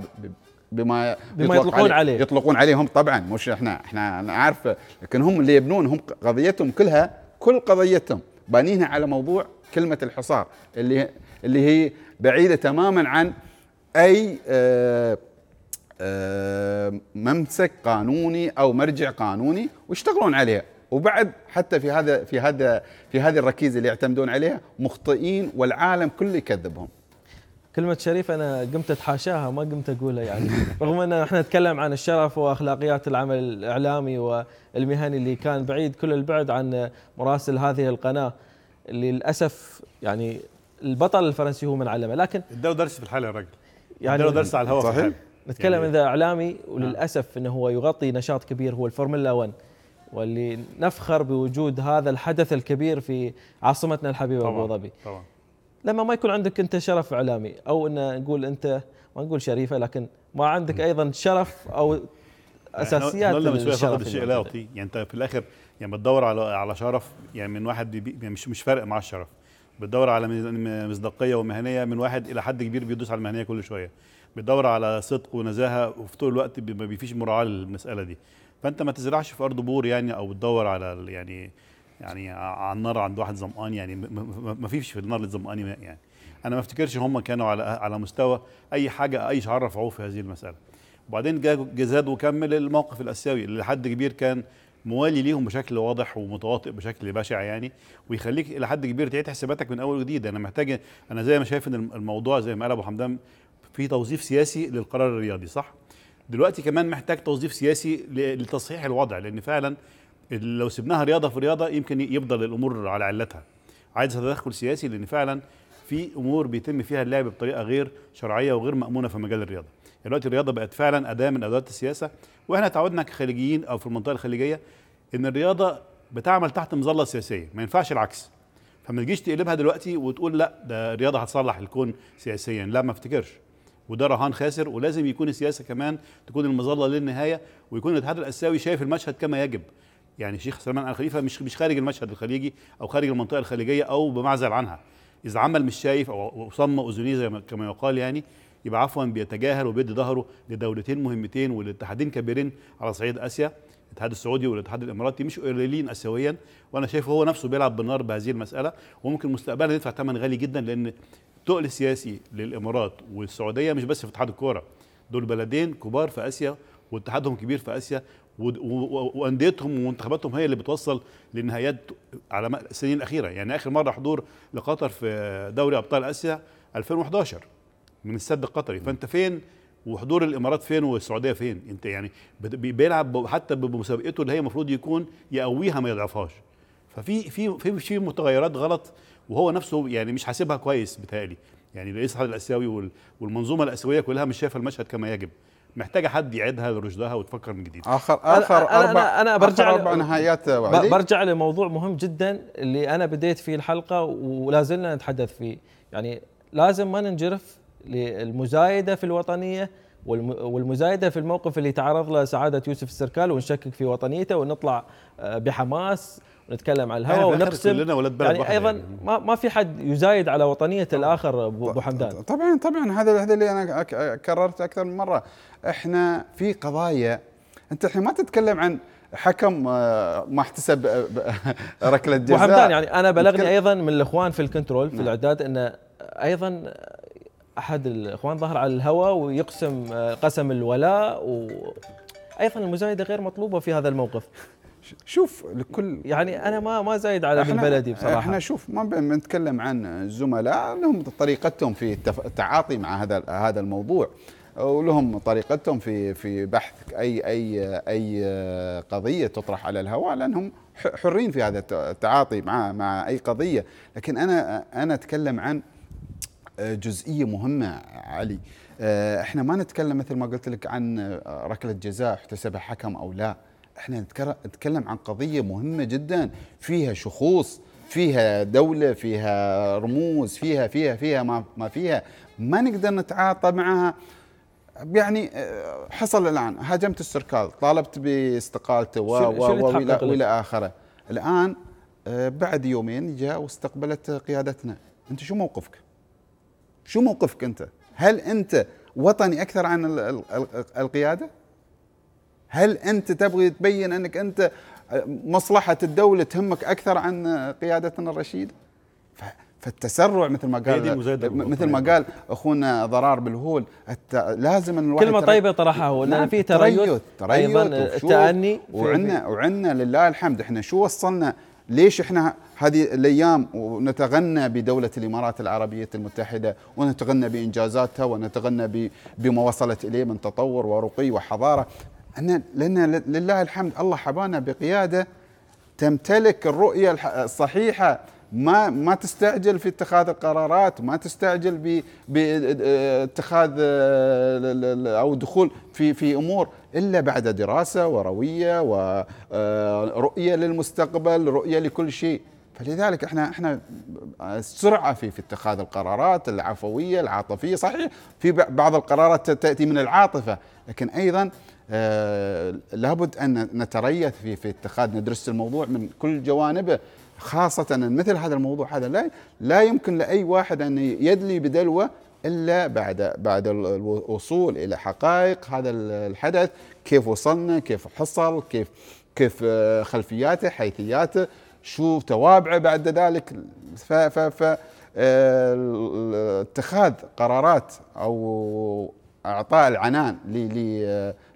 بما, بما يطلق يطلقون عليه, عليه يطلقون عليهم طبعا مش احنا احنا انا لكن هم اللي يبنون هم قضيتهم كلها كل قضيتهم بانينها على موضوع كلمه الحصار اللي اللي هي بعيده تماما عن اي آه آه، ممسك قانوني او مرجع قانوني ويشتغلون عليها وبعد حتى في هذا في هذا في هذه الركيزه اللي يعتمدون عليها مخطئين والعالم كله يكذبهم كلمة شريف أنا قمت أتحاشاها ما قمت أقولها يعني رغم أن احنا نتكلم عن الشرف وأخلاقيات العمل الإعلامي والمهني اللي كان بعيد كل البعد عن مراسل هذه القناة اللي للأسف يعني البطل الفرنسي هو من علمه لكن ادوا درس في الحالة يا رجل يعني درس على الهواء صحيح نتكلم يعني اذا اعلامي وللاسف نعم. انه هو يغطي نشاط كبير هو الفورمولا 1 واللي نفخر بوجود هذا الحدث الكبير في عاصمتنا الحبيبه ابو ظبي طبعا لما ما يكون عندك انت شرف اعلامي او ان نقول انت ما نقول شريفه لكن ما عندك ايضا شرف او اساسيات الشرف الشيء لا يعطي يعني انت في الاخر يعني بتدور على على شرف يعني من واحد يعني مش مش فارق معاه الشرف بتدور على مصداقيه ومهنيه من واحد الى حد كبير بيدوس على المهنيه كل شويه بيدور على صدق ونزاهه وفي طول الوقت ما بيفيش مراعاه للمساله دي فانت ما تزرعش في ارض بور يعني او تدور على يعني يعني على النار عند واحد ظمآن يعني ما فيش في النار للظمآن ماء يعني انا ما افتكرش هم كانوا على على مستوى اي حاجه اي شعار رفعوه في هذه المساله وبعدين جا زاد وكمل الموقف الاسيوي اللي لحد كبير كان موالي ليهم بشكل واضح ومتواطئ بشكل بشع يعني ويخليك الى حد كبير تعيد حساباتك من اول وجديد انا محتاج انا زي ما شايف ان الموضوع زي ما قال ابو حمدان في توظيف سياسي للقرار الرياضي صح دلوقتي كمان محتاج توظيف سياسي لتصحيح الوضع لان فعلا لو سبناها رياضه في رياضه يمكن يفضل الامور على علتها عايز تدخل سياسي لان فعلا في امور بيتم فيها اللعب بطريقه غير شرعيه وغير مامونه في مجال الرياضه دلوقتي الرياضه بقت فعلا اداه من ادوات السياسه واحنا تعودنا كخليجيين او في المنطقه الخليجيه ان الرياضه بتعمل تحت مظله سياسيه ما ينفعش العكس فما تجيش تقلبها دلوقتي وتقول لا ده الرياضه هتصلح الكون سياسيا لا ما افتكرش وده رهان خاسر ولازم يكون السياسه كمان تكون المظله للنهايه ويكون الاتحاد الاسيوي شايف المشهد كما يجب يعني شيخ سلمان ال خليفه مش مش خارج المشهد الخليجي او خارج المنطقه الخليجيه او بمعزل عنها اذا عمل مش شايف او صم اذنيه كما يقال يعني يبقى عفوا بيتجاهل وبيدي ظهره لدولتين مهمتين ولاتحادين كبيرين على صعيد اسيا الاتحاد السعودي والاتحاد الاماراتي مش قليلين اسيويا وانا شايف هو نفسه بيلعب بالنار بهذه المساله وممكن مستقبلا يدفع ثمن غالي جدا لان الثقل السياسي للامارات والسعوديه مش بس في اتحاد الكوره دول بلدين كبار في اسيا واتحادهم كبير في اسيا وانديتهم ومنتخباتهم هي اللي بتوصل للنهائيات على السنين الاخيره يعني اخر مره حضور لقطر في دوري ابطال اسيا 2011 من السد القطري فانت فين وحضور الامارات فين والسعوديه فين انت يعني بيلعب حتى بمسابقته اللي هي المفروض يكون يقويها ما يضعفهاش ففي في في في متغيرات غلط وهو نفسه يعني مش حاسبها كويس بتهيألي يعني رئيس الاتحاد الاسيوي والمنظومه الاسيويه كلها مش شايفه المشهد كما يجب محتاجه حد يعيدها لرشدها وتفكر من جديد اخر اخر أنا اربع انا, أنا برجع أربع نهايات وعدي. برجع لموضوع مهم جدا اللي انا بديت فيه الحلقه ولا زلنا نتحدث فيه يعني لازم ما ننجرف للمزايده في الوطنيه والمزايده في الموقف اللي تعرض له سعاده يوسف السركال ونشكك في وطنيته ونطلع آه، بحماس نتكلم على الهواء ونقسم كلنا ولد بلد يعني ايضا يعني. ما, ما في حد يزايد على وطنيه طبعًا الاخر ابو حمدان طبعا طبعا هذا هذا اللي انا كررت اكثر من مره احنا في قضايا انت الحين ما تتكلم عن حكم آه، ما احتسب آه، ركله جزاء حمدان يعني انا بلغني ايضا من الاخوان في الكنترول في نعم. الاعداد انه ايضا احد الاخوان ظهر على الهواء ويقسم آه، قسم الولاء و ايضا المزايده غير مطلوبه في هذا الموقف شوف لكل يعني انا ما ما زايد على ابن بلدي بصراحه احنا شوف ما بنتكلم عن الزملاء لهم طريقتهم في التعاطي مع هذا هذا الموضوع ولهم طريقتهم في في بحث اي اي اي قضيه تطرح على الهواء لانهم حرين في هذا التعاطي مع مع اي قضيه لكن انا انا اتكلم عن جزئيه مهمه علي آه، احنا ما نتكلم مثل ما قلت لك عن ركله جزاء احتسبها حكم او لا احنا نتكلم عن قضيه مهمه جدا فيها شخوص فيها دولة فيها رموز فيها فيها فيها ما, ما فيها ما نقدر نتعاطى معها يعني آه، حصل الآن هاجمت السركال طالبت باستقالته و و وإلى آخره الآن آه، بعد يومين جاء واستقبلت قيادتنا أنت شو موقفك شو موقفك أنت هل أنت وطني أكثر عن القيادة هل انت تبغي تبين انك انت مصلحه الدوله تهمك اكثر عن قيادتنا الرشيده؟ فالتسرع مثل ما قال مثل ما قال اخونا ضرار بالهول لازم الواحد كلمه طيبه طرحها هو لان في تريث تريث ايضا التاني وعندنا وعندنا لله الحمد احنا شو وصلنا ليش احنا هذه الايام ونتغنى بدوله الامارات العربيه المتحده ونتغنى بانجازاتها ونتغنى بما وصلت اليه من تطور ورقي وحضاره احنا لان لله الحمد الله حبانا بقيادة تمتلك الرؤية الصحيحة ما ما تستعجل في اتخاذ القرارات ما تستعجل باتخاذ او دخول في في امور الا بعد دراسه ورويه ورؤيه للمستقبل رؤيه لكل شيء فلذلك احنا احنا سرعه في في اتخاذ القرارات العفويه العاطفيه صحيح في بعض القرارات تاتي من العاطفه لكن ايضا آه، لابد ان نتريث في في اتخاذ ندرس الموضوع من كل جوانبه خاصه ان مثل هذا الموضوع هذا لا لا يمكن لاي واحد ان يدلي بدلوه الا بعد بعد الوصول الى حقائق هذا الحدث كيف وصلنا كيف حصل كيف كيف آه، خلفياته حيثياته شو توابعه بعد ذلك ف ف ف آه، اتخاذ قرارات او اعطاء العنان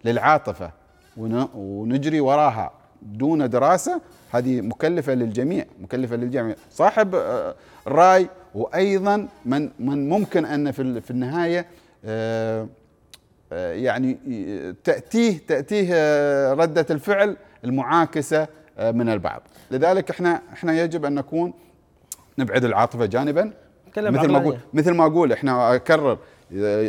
للعاطفه ونجري وراها دون دراسه هذه مكلفه للجميع مكلفه للجميع صاحب آه، الراي وايضا من من ممكن ان في في النهايه آه، آه، يعني تاتيه تاتيه رده الفعل المعاكسه من البعض لذلك احنا احنا يجب ان نكون نبعد العاطفه جانبا مثل ما اقول مثل ما اقول احنا اكرر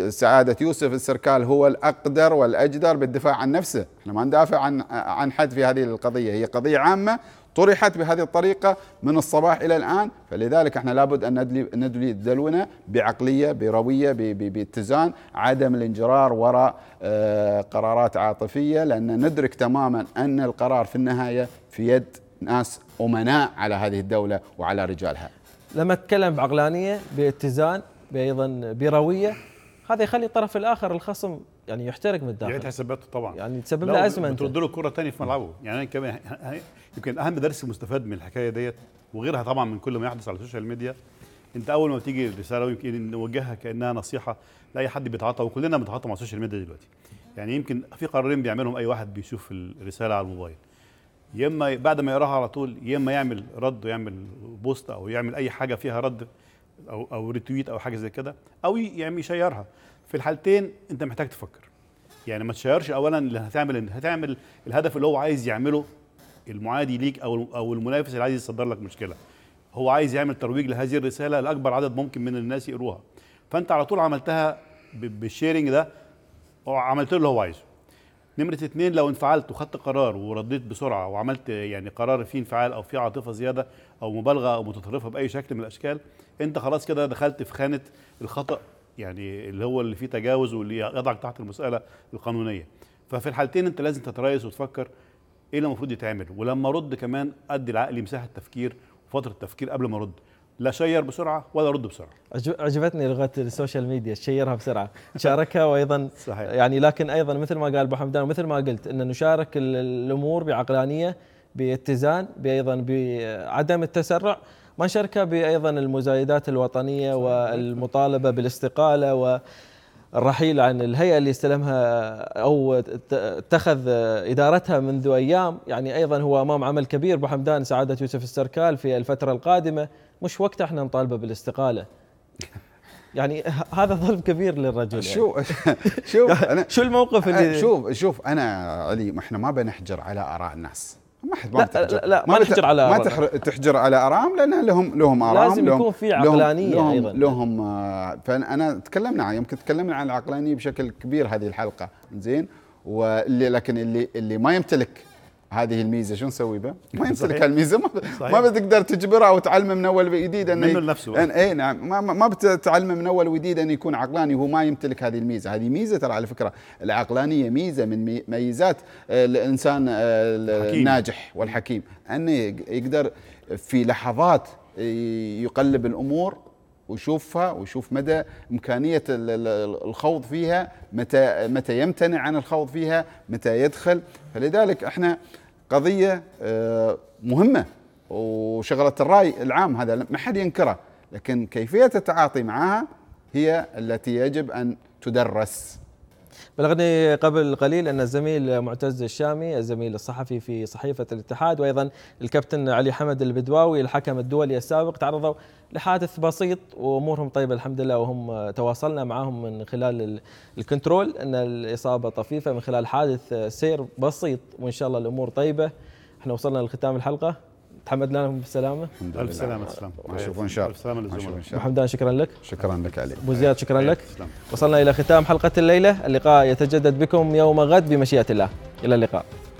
سعادة يوسف السركال هو الأقدر والأجدر بالدفاع عن نفسه احنا ما ندافع عن, عن حد في هذه القضية هي قضية عامة طرحت بهذه الطريقة من الصباح إلى الآن فلذلك احنا لابد أن ندلي دلونا بعقلية بروية باتزان عدم الانجرار وراء آه، قرارات عاطفية لأن ندرك تماما أن القرار في النهاية في يد ناس أمناء على هذه الدولة وعلى رجالها لما اتكلم بعقلانية باتزان بأيضا بروية هذا يخلي الطرف الاخر الخصم يعني يحترق من الداخل يعني تسببته طبعا يعني تسبب له ازمه انت ترد له الكره ثانيه في ملعبه يعني انا كمان يمكن اهم درس مستفاد من الحكايه ديت وغيرها طبعا من كل ما يحدث على السوشيال ميديا انت اول ما تيجي رساله يمكن نوجهها كانها نصيحه لاي حد بيتعاطى وكلنا بنتعاطى مع السوشيال ميديا دلوقتي يعني يمكن في قرارين بيعملهم اي واحد بيشوف الرساله على الموبايل يا اما بعد ما يقراها على طول يا اما يعمل رد ويعمل بوست او يعمل اي حاجه فيها رد او او ريتويت او حاجه زي كده او يعني يشيرها في الحالتين انت محتاج تفكر يعني ما تشيرش اولا اللي هتعمل انت هتعمل الهدف اللي هو عايز يعمله المعادي ليك او او المنافس اللي عايز يصدر لك مشكله هو عايز يعمل ترويج لهذه الرساله لاكبر عدد ممكن من الناس يقروها فانت على طول عملتها بالشيرنج ده عملت له اللي هو عايزه نمرة اتنين لو انفعلت وخدت قرار ورديت بسرعة وعملت يعني قرار فيه انفعال أو فيه عاطفة زيادة أو مبالغة أو متطرفة بأي شكل من الأشكال أنت خلاص كده دخلت في خانة الخطأ يعني اللي هو اللي فيه تجاوز واللي يضعك تحت المسألة القانونية ففي الحالتين أنت لازم تتريث وتفكر إيه اللي المفروض يتعمل ولما أرد كمان أدي لعقلي مساحة تفكير وفترة تفكير قبل ما أرد لا شير بسرعه ولا رد بسرعه عجبتني لغه السوشيال ميديا تشيرها بسرعه تشاركها وايضا صحيح. يعني لكن ايضا مثل ما قال ابو حمدان ومثل ما قلت ان نشارك الامور بعقلانيه باتزان بايضا بعدم التسرع ما نشاركها بايضا المزايدات الوطنيه والمطالبه بالاستقاله و الرحيل عن الهيئة اللي استلمها أو اتخذ إدارتها منذ أيام يعني أيضا هو أمام عمل كبير أبو حمدان سعادة يوسف السركال في الفترة القادمة مش وقت احنا نطالبه بالاستقالة يعني هذا ظلم كبير للرجل يعني. شو يعني. شوف انا شو الموقف اللي أه، شوف شوف انا علي احنا ما بنحجر على اراء الناس ما حد ما لا, لا لا ما, ما نحجر على ما تحر... تحجر على ارام لان لهم لهم ارام لازم لهم يكون في عقلانيه لهم ايضا لهم آه فانا تكلمنا عن يمكن تكلمنا عن العقلانيه بشكل كبير هذه الحلقه زين واللي لكن اللي اللي ما يمتلك هذه الميزه شو نسوي بها؟ ما يمتلك هالميزه ما, ما بتقدر او تعلمه من اول وجديد انه منه لنفسه أن اي نعم ما, ما بتعلمه من اول وجديد انه يكون عقلاني وهو ما يمتلك هذه الميزه، هذه ميزه ترى على فكره العقلانيه ميزه من ميزات آه، الانسان آه، الناجح والحكيم انه يقدر في لحظات يقلب الامور ويشوفها ويشوف مدى امكانيه الخوض فيها متى متى يمتنع عن الخوض فيها متى يدخل فلذلك احنا قضيه آه، مهمه وشغله الراي العام هذا ما حد ينكره لكن كيفيه التعاطي معها هي التي يجب ان تدرس بلغني قبل قليل أن الزميل معتز الشامي الزميل الصحفي في صحيفة الاتحاد وأيضا الكابتن علي حمد البدواوي الحكم الدولي السابق تعرضوا لحادث بسيط وأمورهم طيبة الحمد لله وهم تواصلنا معهم من خلال الكنترول أن الإصابة طفيفة من خلال حادث سير بسيط وإن شاء الله الأمور طيبة احنا وصلنا لختام الحلقة تحمد لهم بالسلامه الحمد لله الف سلامه تسلم نشوفه ان شاء الله الف سلامه شكرا لك شكرا لك علي ابو زياد شكرا إيه، لك وصلنا الى ختام حلقه الليله اللقاء يتجدد بكم يوم غد بمشيئه الله الى اللقاء